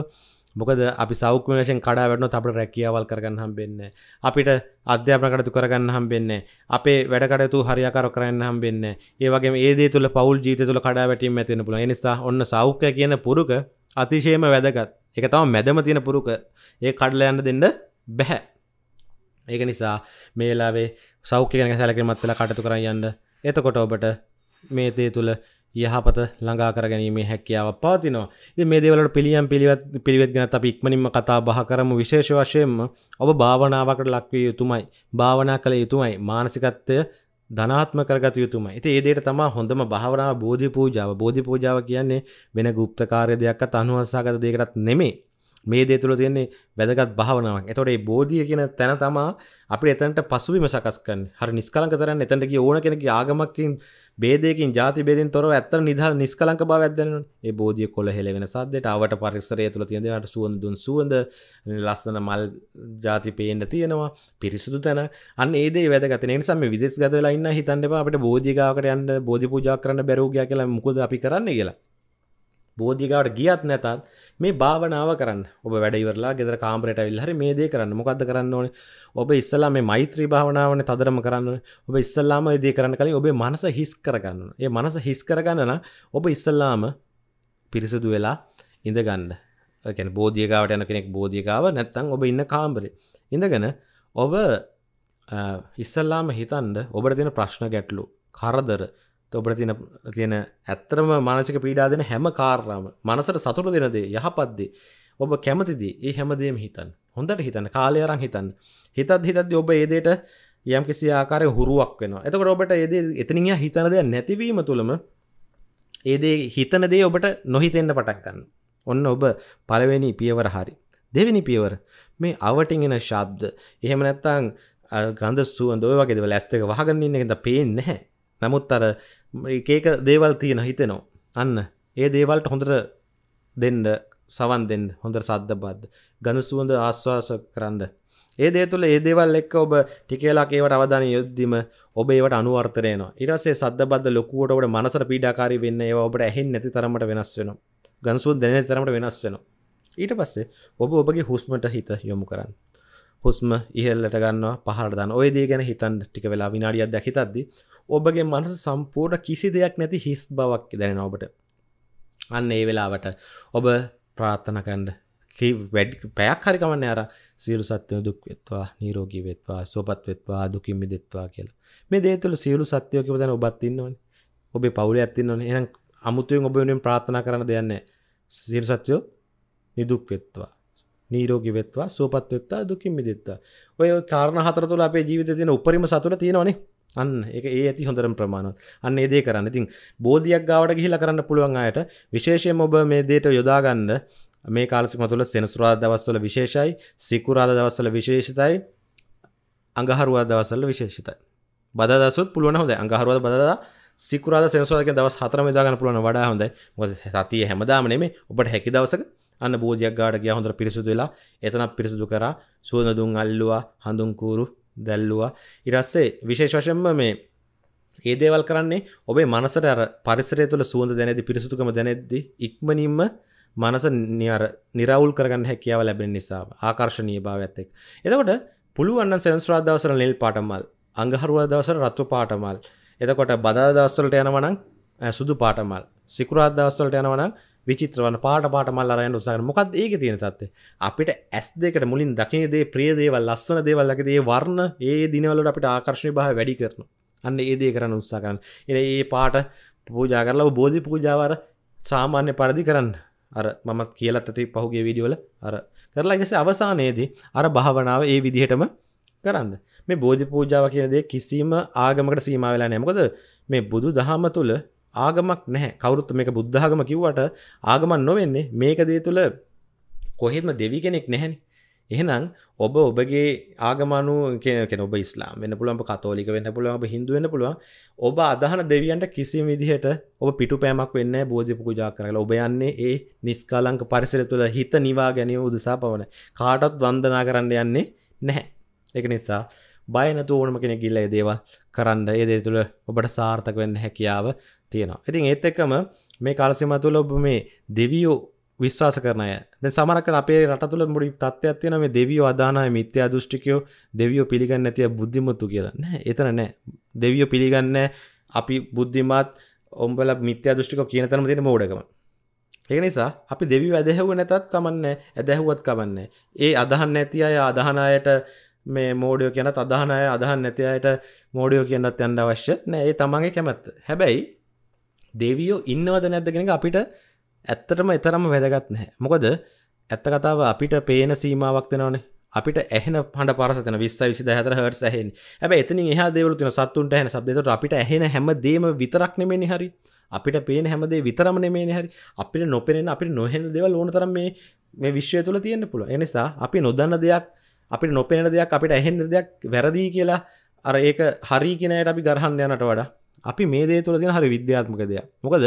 මොකද අපි සෞඛ්‍ය වශයෙන් කඩා වැටෙනවා අපිට රැකියාවල් කරගන්න හම්බෙන්නේ අපිට අධ්‍යාපන කටයුතු කරගන්න හම්බෙන්නේ අපේ වැඩ කටයුතු හරියාකාරව කරන්න හම්බෙන්නේ ඒ වගේම ඒ දේ තුල පෞල් ජීවිතය තුල කඩා වැටීම් ඇති වෙන්න පුළුවන් ඒ නිසා ඔන්න සෞඛ්‍ය කියන පුරුක අතිශයම වැදගත් එක තම මැදම තියෙන පුරුක ඒ කඩල යන්න දෙන්න බැහැ ඒක නිසා මේලාවේ සෞඛ්‍යගෙන සැලකිමත් වෙලා කටතු කර යන්න එතකොට ඔබට මේ තේ තුළ යහපත ළඟා කර ගැනීමේ හැකියාව පාතිනවා ඉතින් මේ දේවලට පිළියම් පිළිවෙත් පිළිවෙත් ගැන අපි ඉක්මනින්ම කතා බහ කරමු විශේෂ වශයෙන්ම ඔබ භාවනාවකට ලක්විය යුතුමයි භාවනා කළ යුතුමයි මානසිකත්වය ධනාත්ම කරගත යුතුමයි. ඉතින් ඒ දෙයට තමයි හොඳම භාවනාව බෝධි පූජාව. බෝධි පූජාව කියන්නේ වෙන গুপ্তකාරය දෙයක්වත් අනුහසාගත දෙයකටත් නෙමෙයි. මේ දේ තුල තියෙන්නේ වැදගත් භාවනාවක්. ඒතකොට මේ බෝධිය කියන තැන තමයි අපිට එතනට පසුබිම සකස් කරන්නේ. හරි නිස්කලංක තරන්න එතනට ගිය ඕන කෙනෙක්ගේ ආගමකින් බේදයකින් ජාති බේදෙන් තොරව ඇත්තට නිදා නිස්කලංක බවක් දැනෙනවා. ඒ බෝධිය කොළහෙල වෙන සද්දට ආවට පරිසරය තුළ තියෙන දේට සුවඳ දුන් සුවඳ ලස්සන මල් ಜಾති පේන්න තියෙනවා. පිරිසුදු තැන. අන්න ඒ දේ වැදගත්. ඒ නිසා මේ විදේශගත වෙලා ඉන්න හිතන්න එපා අපිට බෝධිය ගාවකට යන්න බෝධි පූජා කරන්න බැරුව ගියා කියලා මොකද අපි කරන්නේ කියලා. බෝධිකාට ගියත් නැතත් මේ භාවනාව කරන්න ඔබ වැඩවරලා ගෙදර කාම්රට විල්හරි මේ දේ කරන්න මොකක්ද කරන්න ඕන ඔබ ඉස්සල්ලා මේ මෛත්‍රී භාවනාවන තදරම කරන්න ඔබ ඉස්සල්ලාම දේ කරන්න කලින් ඔබේ මනස හිස් කරගන්න ඒ මනස හිස් කරගන්නන ඔබ ඉස්සල්ලාම පිරිසදු වෙලා ඉඳගන්න ැන බෝධියකාවට යන කෙනෙක් බෝධියකාව නැත්තං ඔබ ඉන්න කාම්බරි ඉඳගෙන ඔබ ඉස්සල්ලාම හිතන්ඩ ඔබට දෙන ප්‍රශ්න ගැටලු කරදර ඔබට තින තියෙන ඇත්තරම මානසික පීඩා දෙන හැම කාරාම මනසට සතුර දෙනදේ යහපත්දේ ඔබ කැමතිදී ඒ හැමදේම හිතන් හොඳට හිතන්න කාලයරං හිතන් හිතත් හිතද ඔබ ඒදේට යම් කිසි ආකාරය හුරුවක් වෙන එතක ඔබට ඒද එතනින් හිතනද නැතිවීම තුළම ඒදේ හිතනදේ ඔබට නොහිතෙන්ට පටක්ගන්න ඔන්න ඔබ පලවෙනි පියවර හරි දෙවෙනි පියවර මේ අවටිගෙන ශබ්ද එහෙම නැත්තං ගන්ද සුවන්දෝය වගේදව ලැස්තක වහගන්නන්න එකද පේෙන් නැහැ නමුත් අර එකක දේවල් තියෙන හිතෙනවා අන්න ඒ දේවල්ට හොඳට දෙන්න සවන් දෙන්න හොඳ සද්ධ බද්ධ ගඳ සුවඳ ආශ්වාස කරන්න ඒ දේ තුළ ඒ දේවල් එක්ක ඔබ ටිකේලා ඒවට අවධාන යොද්දිම ඔබ ඒවට අනුවර්තරයනවා ඉරසේ සද්ධ බද්ධ ලොකුවට මනසර පීඩාකාරී වෙන්න ඒ ඔබට ඇහෙන් නැති තරමට වෙනස් වෙන ගන්සුන් දෙන තරමට වෙනස් වෙන ඊට පස්සේ ඔබ ඔබගේ හුස්මට හිත යොමු කරන්න හුස්ම ඉහල්ලට ගන්නවා පහර දන්න ඔය දේ ගැන හිතන් ටික වෙලා විනාඩියක් දැහිතද්දී ඔබගේ මනස සම්පූර්ණ කිසි දෙයක් නැති හිස් බවක් දැන ඔබට අන්න ඒ වෙලාවට ඔබ ප්‍රාත්ථනකන්ඩ වැඩ පැයක් හරිකමන්න අර සියලු සත්‍යය දුක් වෙත්වා නීරෝගී වෙත්වා සොපත් වෙත්වා දුකින්මි දෙත්වා කියලා මේ දේතුළ සියලු සත්‍යයෝක දන ඔබත්තින්නවන ඔබේ පවුල ඇතින්නවන එනම් අමුතුවෙන් ඔබ වෙනෙන් ප්‍රාථනා කරන දෙයන්නේ සිර සත්‍යයෝ නිදුක් වෙත්වා නීරෝගි වෙත්වා සෝපත් වෙත්වා දුකින් මිදෙත්වා ඔය කාරණ හතර තුළ අපේ ජීවිත තියෙන උපරිම සතුට තියෙනවානේ අන්න ඒක ඒ ඇති හොඳරම් ප්‍රමාණවත් අන්න ඒදේ කරන්න ඉතින් බෝධියක් ගාවට ගිහිලා කරන්න පුළුවන් අයට විශේෂයෙන් ඔබ මේ දේට යොදාගන්න මේ කාලසිම තුළ සෙනසුරාදා දවස්වල විශේෂයි සිකුරාදා දවස්වල විශේෂිතයි අඟහරුවාදා දවස්වල විශේෂිතයි බදා දවසොත් පුළුවන් හොඳයි අඟහරුවාදා බදා සිකුරාදා සෙනසුරාදා කියන දවස් හතරම යොදාගන්න පුළුවන් වඩා හොඳයි මොකද සතිය හැමදාම නෙමෙයි ඔබට හැකි දවසක අන්න බෝධියක් ගාවට ගියා හොඳට පිරිසුදු වෙලා එතනක් පිරිසුදු කරා සුවඳ දුම් අල්ලුවා හඳුන් කూరు දැල්ලවා ඉරස්සේ විශේෂ වශයෙන්ම මේ ඒ දේවල් කරන්නේ ඔබේ මනසට අර පරිසරය තුළ සුවඳ දැනෙදි පිරිසුදුකම දැනෙද්දි ඉක්මනින්ම මනස නිර නිරවුල් කරගන්න හැකියාව ලැබෙන නිසා ආකර්ශණීය භාවයත් එක්ක. එතකොට පුළුවන් නම් සෙන්ස්රාදා දවසර නිල් පාටමල්, අඟහරුවා දවසර රතු පාටමල්. එතකොට බදාදා දවස්වලට යනවා නම් සුදු පාටමල්. සිකුරාදා දවස්වලට යනවා නම් විචිත්‍රවන පාට පාට මල් අරයන්න උසාන මොකක් ඒක තියෙන තත්ේ අපිට ඇස් දෙකට මුලින් දකිනදේ ප්‍රියදේවල් ලස්සන දේවල්ලකදේ වර්ණ ඒ දිනවලට අපිට ආකර්ශය භහ වැඩි කරන අන්න ඒදේ කරන්න උත්සා කරන්න එ ඒ පාට පූජා කරලව බෝධි පූජාවර සාමාන්‍ය පරදි කරන්න අර මමත් කියලත්තති පහුගේ විඩියෝල අර කරලා ගෙස අවසානයේදී අර භාවනාව ඒ විදිහටම කරන්න මේ බෝධි පූජාව කියනදේ කිසිීම ආගමකට සීමාවෙලා නෑමකද මේ බුදු දහම තුළ ආගමක් නැහැ කවරුත් මේක බුද්ධාගම කිව්වට ආගමන් නොවෙන්නේ මේක දේ තුළ කොහෙත්ම දෙවි කෙනෙක් නැහැනි එහෙනම් ඔබ ඔබගේ ආගමනු කෙන ඔබ ස්ලාම් වෙන පුළුවන් කතෝලික වෙන්න පුළුවන් ඔබ හිදු වෙන පුළුවන් ඔබ අදහන දෙවියන්ට කිසිම විදිහට ඔබ පිටු පෑමක් වෙන්න බෝධිපු පුජා කරලා ඔබ යන්නේ ඒ නිස්කාලංක පරිසර තුළ හිත නිවා ගැනීම උදෙසා පවන කාටත් වන්දනා කරන්න යන්නේ නැහැ එක නිසා බයනතු ඕනම කෙනෙ ගිල්ල දේව කරන්න ඒ දේ තුළ ඔබට සාර්ථක වෙන්න හැකියාව තියෙනවා ඉතින් ඒත් එක්කම මේ කාලසිම තුළ ඔබ මේ දෙවියෝ විශ්වාස කරනය ද සමරකට අපේ රට තුළ මුඩි තත්වයක් තියෙන මේ දෙවියෝ අදානය මිත්‍ය දෘෂ්ටිකයෝ දෙවියෝ පිළිගන්න ඇතිය බුද්ධිමුත්තු කියලා නෑ එතන නෑ දෙවියෝ පිළිගන්න අපි බුද්ධිමත් ඔම්බල මිත්‍ය දෘෂ්ටික කියන තනම තියෙන මෝඩකම ඒ නිසා අපි දෙවිය ඇදැහව නැතත් කමන්න ඇදැහුවත් කමන්න ඒ අදහන්න නැති අය අදහනායට මේ මෝඩියෝ කියන අදහනය අදහන් නැති අයට මෝඩියෝ කියන්නත් යන්න අවශ්‍ය නෑ ඒ තමන්ගේ කැමැත්ත හැබැයි දෙවියෝ ඉන්නවද නැද්දගෙනක අපිට ඇත්තටම එතරම් වැදගත් නැහැ මොකද ඇත්ත කතාව අපිට පේන සීමාවක් වෙනවනේ අපිට ඇහෙන පහට පරසතන විස්ස විසි හතර හට සහහි ඇබ එතන හ දෙවල තින සත්තුන්ට හැන සබ්දට අපිට ඇහෙන හැම දේම විතරක් නෙමෙනි හරි අපිට පේන හැමදේ විතරම නෙමේ හරි අපිට නොපෙනෙන අපි නොහෙන දෙවල් ඕනතරම් මේ මේ විශ්වය තුළ තියෙන්න්න පුළුව එනිසා අපි නොදන්න දෙයක් අපි නොපෙන දෙයක් අපිට ඇහෙන්ද දෙයක් වැරදිී කියලා අර ඒක හරි කියෙනයට අපි ගරහන් යනට වඩා අපි මේ දේ තුළ තියෙන හරි විද්‍යාත්මක දෙයක්. මොකද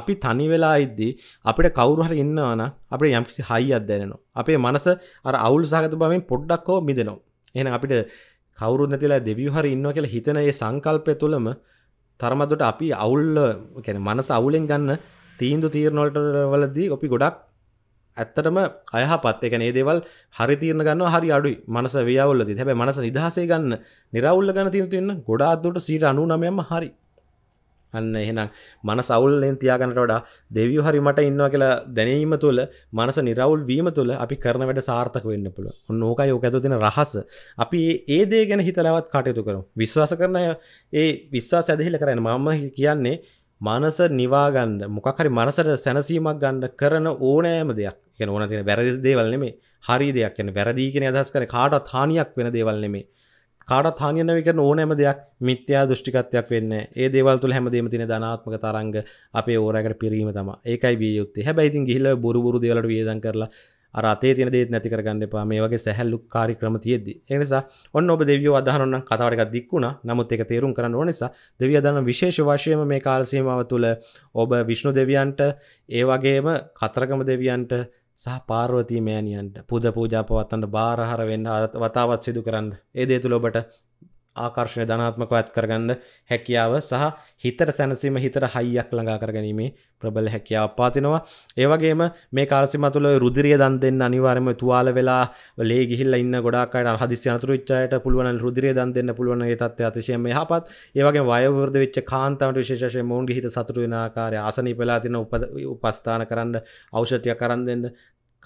අපි තනි වෙලා ඉද්දී අපිට කවුරු හරි ඉන්නවා නම් අපිට යම්කිසි හයියක් දැනෙනවා. අපේ මනස අර අවුල් සහගත බවෙන් පොඩ්ඩක් හෝ මිදෙනවා. එහෙනම් අපිට කවුරුත් නැතිලා දෙවියෝ හරි ඉන්නවා කියලා හිතන මේ සංකල්පය තුළම තරමදුරට අපි අවුල් කියන්නේ මනස අවුලෙන් ගන්න තීන්දුව තීරණ වලට වලදී අපි ගොඩක් ඇත්තටම අයහපත් එක ඒ දේවල් හරි තීරණ ගන්නවා හරි අඩුයි මනස ව්‍යවුල්ලදී හැබැයි මනස නිදහසේ ගන්න निराවුල්ල ගන්න තියෙන තියෙන ගොඩාක් දුරට 99ම හරි අන්න එහෙනම් මන සවුල්ලෙන් තියාගන්නට වඩා දෙවියෝ හරි මට ඉන්නවා කියලා දැනීම තුළ මනස නිරවුල් වීම තුළ අපි කරන වැඩ සාර්ථක වෙන්න පුළුවන්. ඔන්න ඕකයි ඕක ඇතුළේ තියෙන රහස. අපි ඒ දේ ගැන හිතලවත් කටයුතු කරමු. විශ්වාස කරන ඒ විශ්වාස ඇදහිලා කරන්නේ මම කියන්නේ මනස නිවාගන්න මොකක් හරි මනසට සැනසීමක් ගන්න කරන ඕනෑම දෙයක්. කියන ඕන තියෙන වැරදි දේවල් නෙමෙයි. හරි දෙයක් කියන්නේ වැරදි කියන අදහස් කරන්නේ කාටවත් හානියක් වෙන දේවල් නෙමෙයි. කාටත් හානියනව කරන ඕනෑම දෙයක් මිත්‍යා දෘෂ්ටිකත්වයක් වෙන්න ඒ දේවල් තුළ හැමදේම තියෙන ධනාත්මක තරංග අපේ ඕරෑකට පිරීම තමයි. ඒකයි විය යුත්තේ. හැබැයි ඉතින් ගිහිල්ලා බොරු බොරු දේවල්ට වියදම් කරලා අර අතේ තියෙන දේත් නැති කරගන්න එපා මේ වගේ සැහැල්ලු කාර්යක්‍රම තියෙද්දි. ඒ නිසා ඔන්න ඔබ දෙවියෝ අදහනොත් නම් කතාවට එකක් දික්ුණා. නමුත් ඒක තේරුම් කරන්න ඕන නිසා දෙවියෝ දන්න විශේෂ වශයෙන් මේ කාල සීමාව තුළ ඔබ විෂ්ණු දෙවියන්ට ඒ වගේම කතරගම දෙවියන්ට සහ පාර්වතීමෑනියන්ට පුද පූජාපවත්තන්ට බාරහර වෙන්න අත් වතාවත් සිදු කරන්න ඒ දේ තුළ ඔබට ආකර්ශණය ධනාත්මකව ඇත් කරගන්න හැකියාව සහ හිතට සැනසීම හිතට හයියක් ළඟා කරගැනීමේ ප්‍රබල හැකියාවක් පවතිනවා. ඒ වගේම මේ කාලසීමා තුළ රුධිරිය දන් දෙන්න අනිවාර්යයෙන්ම තුවාල වෙලා ලේ ගිහිල්ලා ඉන්න ගොඩාක් අය හදිස්සි අනතුරු වෙච්ච අයට පුළුවන් නම් රුධිරිය දන් දෙන්න පුළුවන් ඒ තත්ත්වය අතිශයම යහපත්. ඒ වගේම වයෝ වෘද්ධ වෙච්ච කාන්තාවන්ට විශේෂ වශයෙන් මොවුන්ගේ හිත සතුටු වෙන ආකාරය ආසනීප වෙලා තියෙන උපස්ථාන කරන්න ඖෂධය කරන් දෙන්න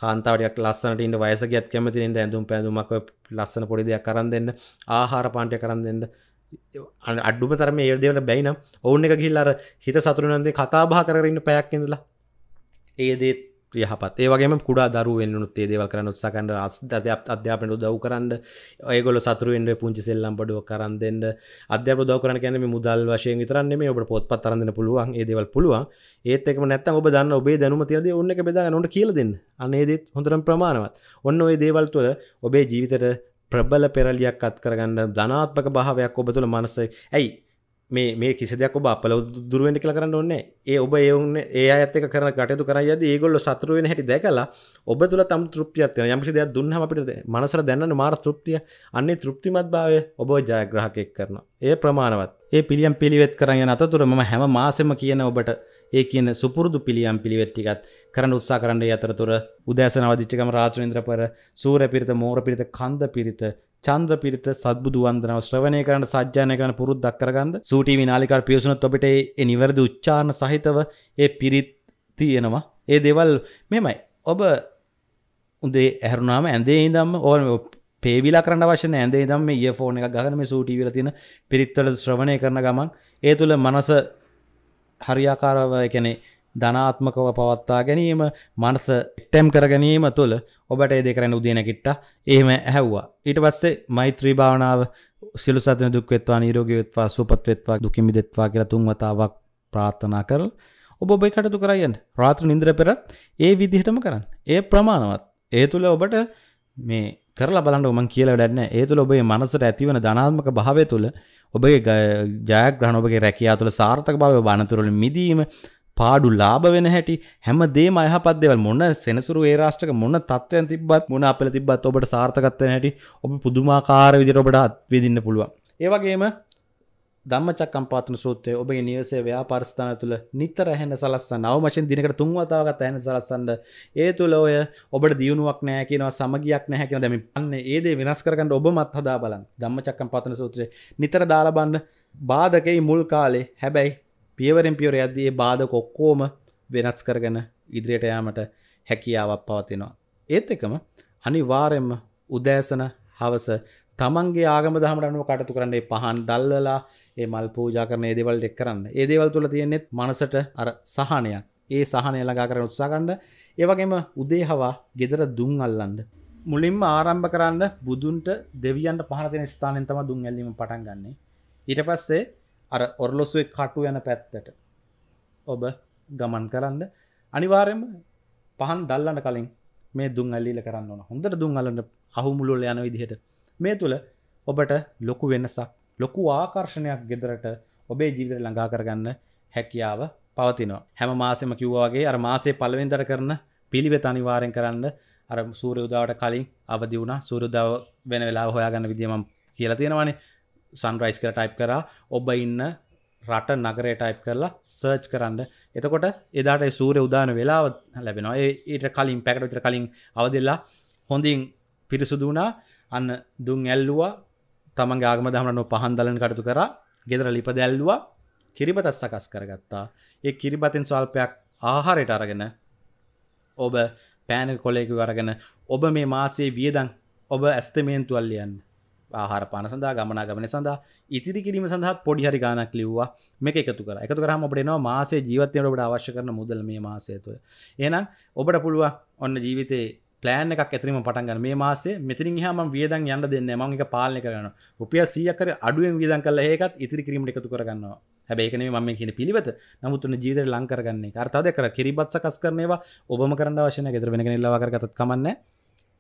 කාන්තාවටයක් ලස්සනට ඉන්න වයසගත් කැමතිනට ඇඳුම් පැඳුමක් ලස්සන පොඩි දෙයක් කරන්න දෙන්න ආහාර පාන්ටය කරන්න දෙන්න අඩුම තරම ඒදවට බැයිනම් ඔවුන් එක ගිල්ලර හිත සතුරනන්දේ කතාබා කරන්න පැයක් ඉඳලා ඒදේත් යහපත් ඒවගේම කුඩා දරු වෙන්නුත් ඒදේව කරන උත්සකන්ඩ අස්දයක් අධ්‍යාපනට දව් කරන්න ඔයගොල සතුරුවෙන්ට පුංචි සෙල්ලම් පඩුව කරන් දෙන්න අධ්‍යප දව කරන කැන මුදල් වශය තරන්නේ මේ ඔබට පොත් පත්තරන්න පුළුවන් ඒදවල් පුළුවන් ඒතක නැත ඔබ දන්න ඔබේ දැනුම තියද ඔන්න එක බෙදා නොට කියලදන්න අනේදත් හොඳරම් ප්‍රමාණවත් ඔන්න ඔය දේවල්තුව ඔබේ ජීවිතට ප්‍රබල පෙරලියක් අත් කරගන්න ධනාත්මක භාවයක් ඔබ තුළ මනසයි ඇයි මේ මේ කිසිදයක් ඔබ අපල දුරුවෙන්ට කියලා කරන්න ඕන්නේ ඒ ඔබ ඒවුන් ඒ අත්තක කරන කටයතු කර යද ඒගොල්ල සතුරුවෙන හැටි දැකලා ඔබ තුළ තම් තෘප්තියත්ය යම්සි දෙයක් දුන්න අපිට මනසර දැන්න මාර තෘප්තිය අන්නේ තෘප්තිමත් භාවය ඔබ ජයග්‍රහකයක් කරන ඒ ප්‍රමාණවත් ඒ පිළියම් පිළිවෙත් කරන්න අතතුර ම හැම මාසම කියන ඔබට ඒ කියන සුපුරදු පිළියම් පිළිවෙත්තිකත් කරන උත්සා කරන්න අතරතුර උදෑසනවදිච්චකම රාජුනින්ද්‍ර පර සූර පිරිත මෝර පිරිත කන්ද පිරිත චන්ද්‍ර පිරිත සද්බුදු වන්දනාව ශ්‍රවණය කරන්න සජ්ජානය කරන පුරුද්දක් කරගන්න සූටී විනාලිකාට පියසුනොත් ඔබට ඒ නිවැරදි උච්චාරණ සහිතව ඒ පිරිත් තියෙනවා ඒ දේවල් මෙමයි ඔබ උදේ ඇහරුණාම ඇඳේ ඉඳම් ඕන පේවිලා කරන්න වශන ඇඳේ දම් මේ ඒ ෆෝන එක ගහන මේ සූටීවිල තින පිරිත්වල ශ්‍රවණය කරන ගමන් ඒ තුළ මනස හරියාකාරව එකනේ ධනාත්මකව පවත්තා ගැනීම මනස ටෙම් කර ගැනීම තුළ ඔබට ඒ දෙකරන උදනකිට්ට ඒම ඇහැව්වා. ඊට පස්සේ මෛත්‍රී භාවනාව සිලු සතන දුක්වෙත්වා නීරෝගවෙත්වා සුපත්වෙත්වා දුකිමි දෙත්වා කියලා තුන්වතාවක් ප්‍රාර්ථනා කරල් ඔබ ඔබයි කටතු කරයන් රාත්‍ර නින්ද්‍ර පෙරත් ඒ විදිහටම කරන්න. ඒ ප්‍රමාණවත්. ඒ තුළ ඔබට මේ කරලා බලන්න උමන් කියලා වැඩන්න ඒ තුළ ඔබේ මනසට ඇතිවන ධනාත්මක භාවය තුළ ඔබගේ ජයග්‍රහණ ඔබගේ රැකියා තුළ සාර්ථක භාවය බණතුරල මිදීම පාඩු ලාභ වෙන හැටි හැම දේ මයහපත් දෙවල් මොන්න සෙනසුරු ඒ රාෂ්ටක මොන්න තත්වයන් තිබත් මොන අපල තිබත් ඔබට සාර්ථකත්වය හැටි ඔබ පුදුමාකාර විදිර ඔබට අත්විදින්න පුළුවන් ඒවගේම දම්මචක්කම්පාතන සූත්‍රය ඔබේ නිවසේ ව්‍යාපාරස්ථාන තුළ නිතර ඇහෙන සලස්සන්න අවමශෙන් දිනකට තුන්වතාවගත් ඇහෙන සලස්සන්න ඒ තුළ ඔය ඔබට දියුණුවක් නෑ කියනවා සමගියක් නැහැ කියන දැම පන්න ඒදේ වෙනස් කරකට ඔබ මත් හදා බලන් දම්මචක්කම්පාතන සූත්‍රය නිතර දාලබන්න බාධකයි මුල් කාලේ හැබැයි පියවරෙන් පියවර යද්දී ඒ බාධක ඔක්කොම වෙනස් කරගෙන ඉදිරියට යාමට හැකියාවක් පවතිනවා. ඒත් එකම අනිවාර්යයෙන්ම උදෑසන හවස තමන්ගේ ආගම දහමට අනුව කටයුතු කරන්න ඒ පහන් දැල්වලා ඒ මල් පූජා කරන ඒ දේවල් දෙක් කරන්න. ඒ දේවල් තුල තියෙන්නේ මනසට අර සහනයක්. ඒ සහනය ළඟා කරගෙන උත්සාහ ගන්න. ඒ වගේම උදේ හවා gedara දුම් අල්ලන්න. මුලින්ම ආරම්භ කරන්න බුදුන්ට දෙවියන්ට පහන දෙන ස්ථානෙන් තමයි දුම් ඇල්ලීම පටන් ගන්නෙ. ඊට පස්සේ අර ඔරලොස්සුවේ කටු යන පැත්තට ඔබ ගමන් කරන්න අනිවාරයම පහන් දල්ලන්න කලින් මේ දුන් අල්ලිල කරන්න ඕන හොඳට දුන් අලන්න අහුමුළුල යන විදිහට මේ තුළ ඔබට ලොකු වෙනසක් ලොකු ආකර්ෂණයක් ගෙදරට ඔබේ ජීවිත ළඟා කරගන්න හැකියාව පවතිනවා හැම මාසෙම කිව්වාගේ අර මාසේ පලවෙන්දර කරන පිළිවෙත අනිවාරෙන් කරන්න අර සූරයුදාවට කලින් අවදි වුණ සූරුදාව වෙන වෙලා හොයාගන්න විදිම කියලා තියෙනවානේ සන්රයිස් කර ටයිප් කරා ඔබ ඉන්න රට නගරේ ටයිප් කරලා සර්ච් කරන්න එතකොට එදාට සූරය උදාන වෙලාව ලැබෙනවා ඒට කලින් පැකට විතර කලින් අවදෙල්ලා හොඳින් පිරිසුදුනා අන්න දුන් ඇල්ලුවා තමන් ගාගම දහමනො පහන්දලන කටතු කර ගෙදර ලිප දැල්ලවා කිරිබතත් සකස් කරගත්තා ඒ කිරිබතින් ස්වල්පයක් ආහාරයට අරගෙන ඔබ පෑන කොලෙකු අරගෙන ඔබ මේ මාසේ වියදන් ඔබ ඇස්තමේන්තුවල්ලියන්න ආහාර පාන සඳහා ගමනා ගමන සඳහා ඉතිරි කිරීම සඳහා පොඩිහරි ගානක් ලිව්වා මේක එකතු කර එකතු කරහම ඔබට එනවා මාසේ ජීවිතයට ඔබට අවශ්‍ය කරන මුදල් මේ මාසය තුළ එහෙනම් ඔබට පුළුවන් ඔන්න ජීවිතේ ප්ලෑන් එකක් ඇතිරීම පටන් ගන්න මේ මාසේ මෙතනින් එහා මම වියදම් යන්න දෙන්නේ නැහැ මම ඒක පාලනය කරනවා රුපියල් 100ක් කර අඩුවෙන් වියදම් කරලා ඒකත් ඉතිරි කිරීමට එකතු කරගන්නවා හැබැයි ඒක නෙමෙයි මම මේ කියන පිළිවෙත නමුත් උන ජීවිතේ ලං කරගන්න එක අර තව දෙයක් කර කිරිබත් සකස් කරන ඒවා ඔබම කරන්න අවශ්‍ය නැහැ ගෙදර වෙන කෙනෙක් ලවා කරගත්තත් කමන්නේ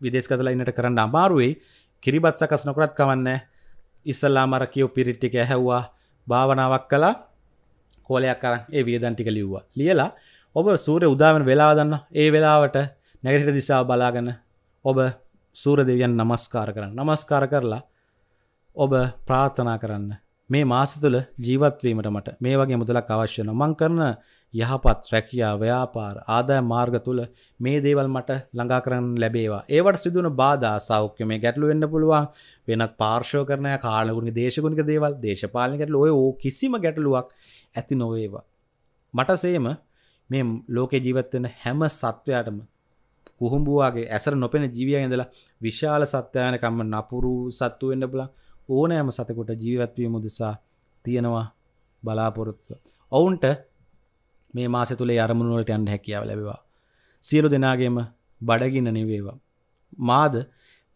විදේශගත ලයිනට කරන්න අමාරුයි කිරිබත් සකස් නොකරත් කවන්න ඉස්සල්ලා මර කියෝ පිරිට්ටික ඇහැව්වා භාවනාවක් කලා කෝලයක් කරන් ඒ වියදන් ටික ලිව්වා ලියලා ඔබ සූරය උදාවන වෙලා දන්න ඒ වෙලාවට නැගහිට දිසා බලාගන්න ඔබ සූර දෙවියන් නමස්කාර කරන්න නමස්කාර කරලා ඔබ ප්‍රාර්ථනා කරන්න මේ මාස තුළ ජීවත්වීමට මට මේ වගේ මුදලක් අවශ්‍යන මං කරන යහපත් රැකියා ව්‍යාපාර ආදාය මාර්ග තුල මේ දේවල් මට ළඟා කරන්න ලැබේවා. ඒවට සිදුවන බාධා සෞඛ්‍ය මේ ගැටලු වෙන්න පුළුවන්. වෙනත් පාර්ශ්වකරණය කාලගුණික දේශගුණික දේවල් දේශපාලන ගැටලු ඔය ඕ කිසිම ගැටලුවක් ඇති නොවේවා. මට සේම මේ ලෝකේ ජීවත් වෙන හැම සත්වයාටම කුහුඹුවාගේ ඇසර නොපෙන ජීවියා ඉඳලා විශාල සත්‍යයනකම්ම නපුරු සත්තු වෙන්න පුළුවන්. ඕනෑම සතෙකුට ජීවත් වීම උදෙසා තියෙනවා බලාපොරොත්තුව. ඔවුන්ට මේ මාස තුළේ අරමුණුවලට යන්න හැකියාව ලැබවා සියලු දෙනාගේම බඩගින්න නිවේවා මාද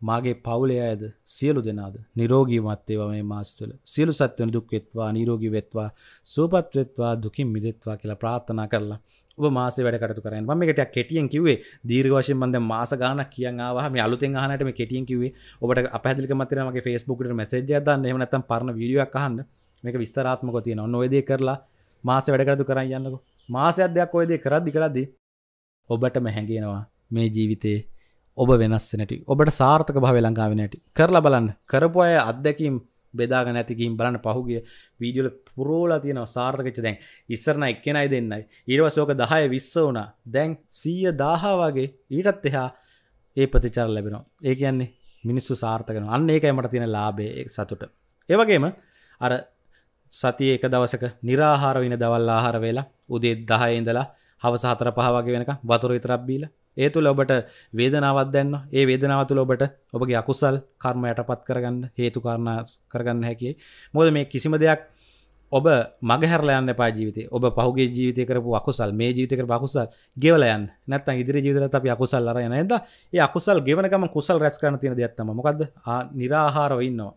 මාගේ පවුලේ අයද සියලු දෙනාද නිරෝගීමත් ඒවා මේ මාස තුළ සියලු සත්වන දුක් වෙත්වා නිරෝගී වෙත්වා සුවපත් වෙත්වා දුකින් මිදෙත්වා කියලා ප්‍රාර්ථනා කරලා ඔබ මාසේ වැඩ කටයුතු කරන්න මම මේකට කෙටියෙන් කිව්වේ දීර්ඝ වශයෙන් මම දැන් මාස ගාණක් කියන් ආවා මේ අලුතෙන් අහනට මේ කෙටියෙන් කිව්වේ ඔබට අපහැදලිකමත් වෙනවා මගේ Facebook එකට මැසේජ් එකක් දාන්න එහෙම නැත්නම් පරණ වීඩියෝ එකක් අහන්න මේක විස්තරාත්මකව තියෙනවා ඔන්න ඔය දේ කරලා මාසේ වැඩ කටයුතු කරන් යන්නකෝ මාසයක් දෙයක් ඔයදේ කරද්දි කරද්දි ඔබට මැහැගෙනවා මේ ජීවිතේ ඔබ වෙනස් නැටි ඔබට සාර්ථක භාව ලංකාව නැටි කරලා බලන්න කරපු අය අත්දැකීම් බෙදාග නැතිකින් බලන්න පහුගේ වීඩියල පුරෝලා තියෙන සාර්ථකච දැන් ඉස්සරන එක්කෙනයි දෙන්නයි ඉරවසෝක දහය විස්ස වුණ දැන් සීය දාහාවාගේ ඊටත් එහා ඒ ප්‍රතිචාර ලැබෙනවා ඒ කියන්නේ මිනිස්සු සාර්ථකන අන්න ඒකයි මට තියෙන ලාබේ සතුට ඒවගේම අර සතිය එක දවසක නිරාහාර වෙන දවල් ආහාර වේලා උදේ 10 ඉඳලා හවස 4 5 වගේ වෙනකම් වතුර විතරක් බීලා ඒ තුළ ඔබට වේදනාවක් දැන්න ඒ වේදනාව තුළ ඔබට ඔබගේ අකුසල් කර්ම යටපත් කරගන්න හේතු කාරණා කරගන්න හැකියි. මොකද මේ කිසිම දෙයක් ඔබ මගහැරලා යන්න එපා ජීවිතේ. ඔබ පහුගිය ජීවිතේ කරපු අකුසල් මේ ජීවිතේ කරපු අකුසල් ගෙවලා යන්න. නැත්නම් ඉදිරි ජීවිතවලත් අපි අකුසල් අරගෙන නේද? ඒ අකුසල් ගෙවන ගමන් කුසල් රැස් කරන්න තියෙන දෙයක් තමයි. මොකද්ද? ආ, निराහාරව ඉන්නවා.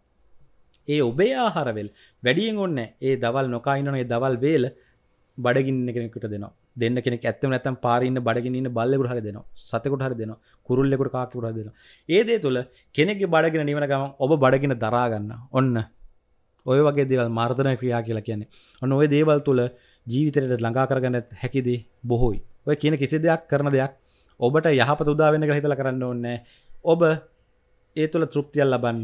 ඒ ඔබේ ආහාරවෙල් වැඩියෙන් ඔන්න ඒ දවල් නොකායිනනේ දවල් වේල බඩගින්න කෙනෙකුට දෙනවා දෙන්න කෙනෙක් ඇත්තම නැතම් පාරින්න බඩගින්න බල්ලෙකුට හරි දෙනවා සතෙකුට හරි දෙනවා කුරුල්ලෙකුට කාකිකුට හරි දෙනවා ඒ දේ තුල කෙනෙක්ගේ බඩගින නිවන ගමන් ඔබ බඩගින දරා ගන්න ඔන්න ඔය වගේ දේවල් මර්ධන ක්‍රියා කියලා කියන්නේ ඔන්න ඔය දේවල් තුල ජීවිතයට ළඟා කරගන්න හැකිදී බොහෝයි ඔය කියන කිසි දෙයක් කරන දෙයක් ඔබට යහපත උදා වෙන්න කියලා හිතලා කරන්න ඕනේ ඔබ ඒ තුල තෘප්තියක් ලබන්න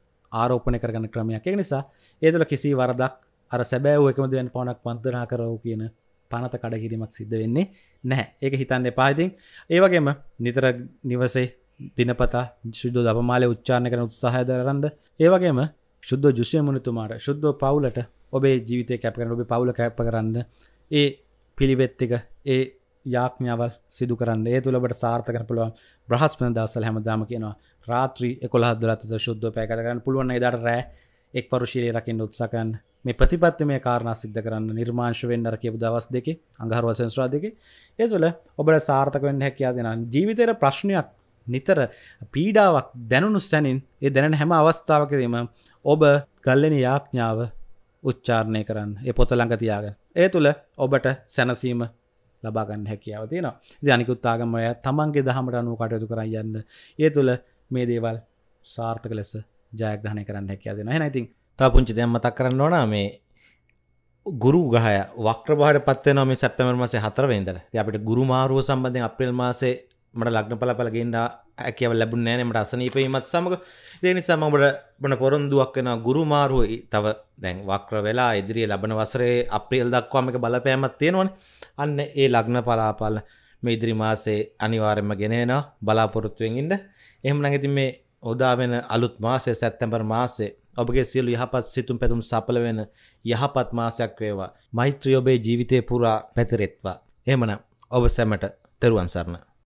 ආරෝපනය කරගන්න ක්‍රමයක් එක නිසා ඒතුළ කිසි වරදක් අර සැබෑ එකමදෙන් පවනක් පන්දනා කරව කියන පනත කඩකිරීමක් සිද්ධ වෙන්නේ නැහැ ඒක හිතන්න එපාහිතින් ඒවගේම නිතර නිවසේ දිනපතා ශුද්ධ දපමාලය උච්චාණ කරන උත්සාහය දරන්ද ඒවගේම ශුද්ධ ජුෂය මුණතුමාට ශුද්ධ පවුලට ඔබේ ජීවිතය කැප කරන ඔබ පවුල කැප කරන්න ඒ පිළිවෙත්තික ඒ යාඥාවල් සිදු කරන්න ඒ තුළබට සාර්ථකන පුළුවන් බ්‍රහස්පන දවසල් හැමදාම කියනවා රාත්‍රී එකොළ හදලත ශුද්ධ පෑකරගන්න පුළුවන් ඉදර රෑ එක් පරුශීලය රකින්න උත්සකන් මේ ප්‍රතිපත්ති මේ කාරණ සිද්ධ කරන්න නිර්මාංශ වෙන්ඩර කියපු දවස් දෙක අඟහර වසංස්වා දෙක ඒ තුළ ඔබට සාර්ථක වෙන්න හැකයා දෙෙන ජීවිතයට ප්‍රශ්නයක් නිතර පීඩාවක් දැනුණු සැනින් ඒ දැන හැම අවස්ථාවකරීම ඔබ ගල්ලෙන යාඥාව උච්චාරණය කරන්න ඒ පොත ළඟතියාගෙන ඒ තුළ ඔබට සැනසීම ලබාගන්න හැකියාව තියෙනවා ජනිකුත්තාගමය තමන්ගේ දහමට අනුව කටයුතු කර යන්න ඒ තුළ මේ දේවල් සාර්ථක ලෙස ජයග්‍රහණය කරන්න හැකියා දෙෙන හැනැතින් තා පුංචි දෙයක් මතක් කරන්න ඕන මේ ගුරු ගහය වක්්‍රභාට පත්වන මේ සැප්තමර් මසේ හතරවෙන්දර අපිට ගුරු මාරුව සම්බන්ධය අප්‍රේල් මාසේ මට ලක්න පලපලගෙන්ඩා හැකව ලැබුණ නෑනමට අසනීපීමත් සමඟ දෙනි සමබට බන පොරොන්දුවක් වෙන ගුරුමාරුවයි තව දැන් වක්‍ර වෙලා ඉදිරිිය ලබන වසරේ අප්‍රියල් දක්වාමික බලපෑමත් තියෙනවන අන්න ඒ ලග්න පලාපල්ල මේ ඉදිරි මාසේ අනිවාරෙන්ම ගෙනෙන බලාපොරොත්තුවෙන්ඉන්න එහම නැගති මේ ඔදා වෙන අලුත් මාසය සැත්තැම්බර් මාසේ ඔබගේ සියලු යහපත් සිතුම් පැතුම් සපල වෙන යහපත් මාසයක් වේවා මෛත්‍රියඔබේ ජීවිතය පුරා පැතිරෙත්වා එමන ඔබ සැමට තෙරුවන්සරණ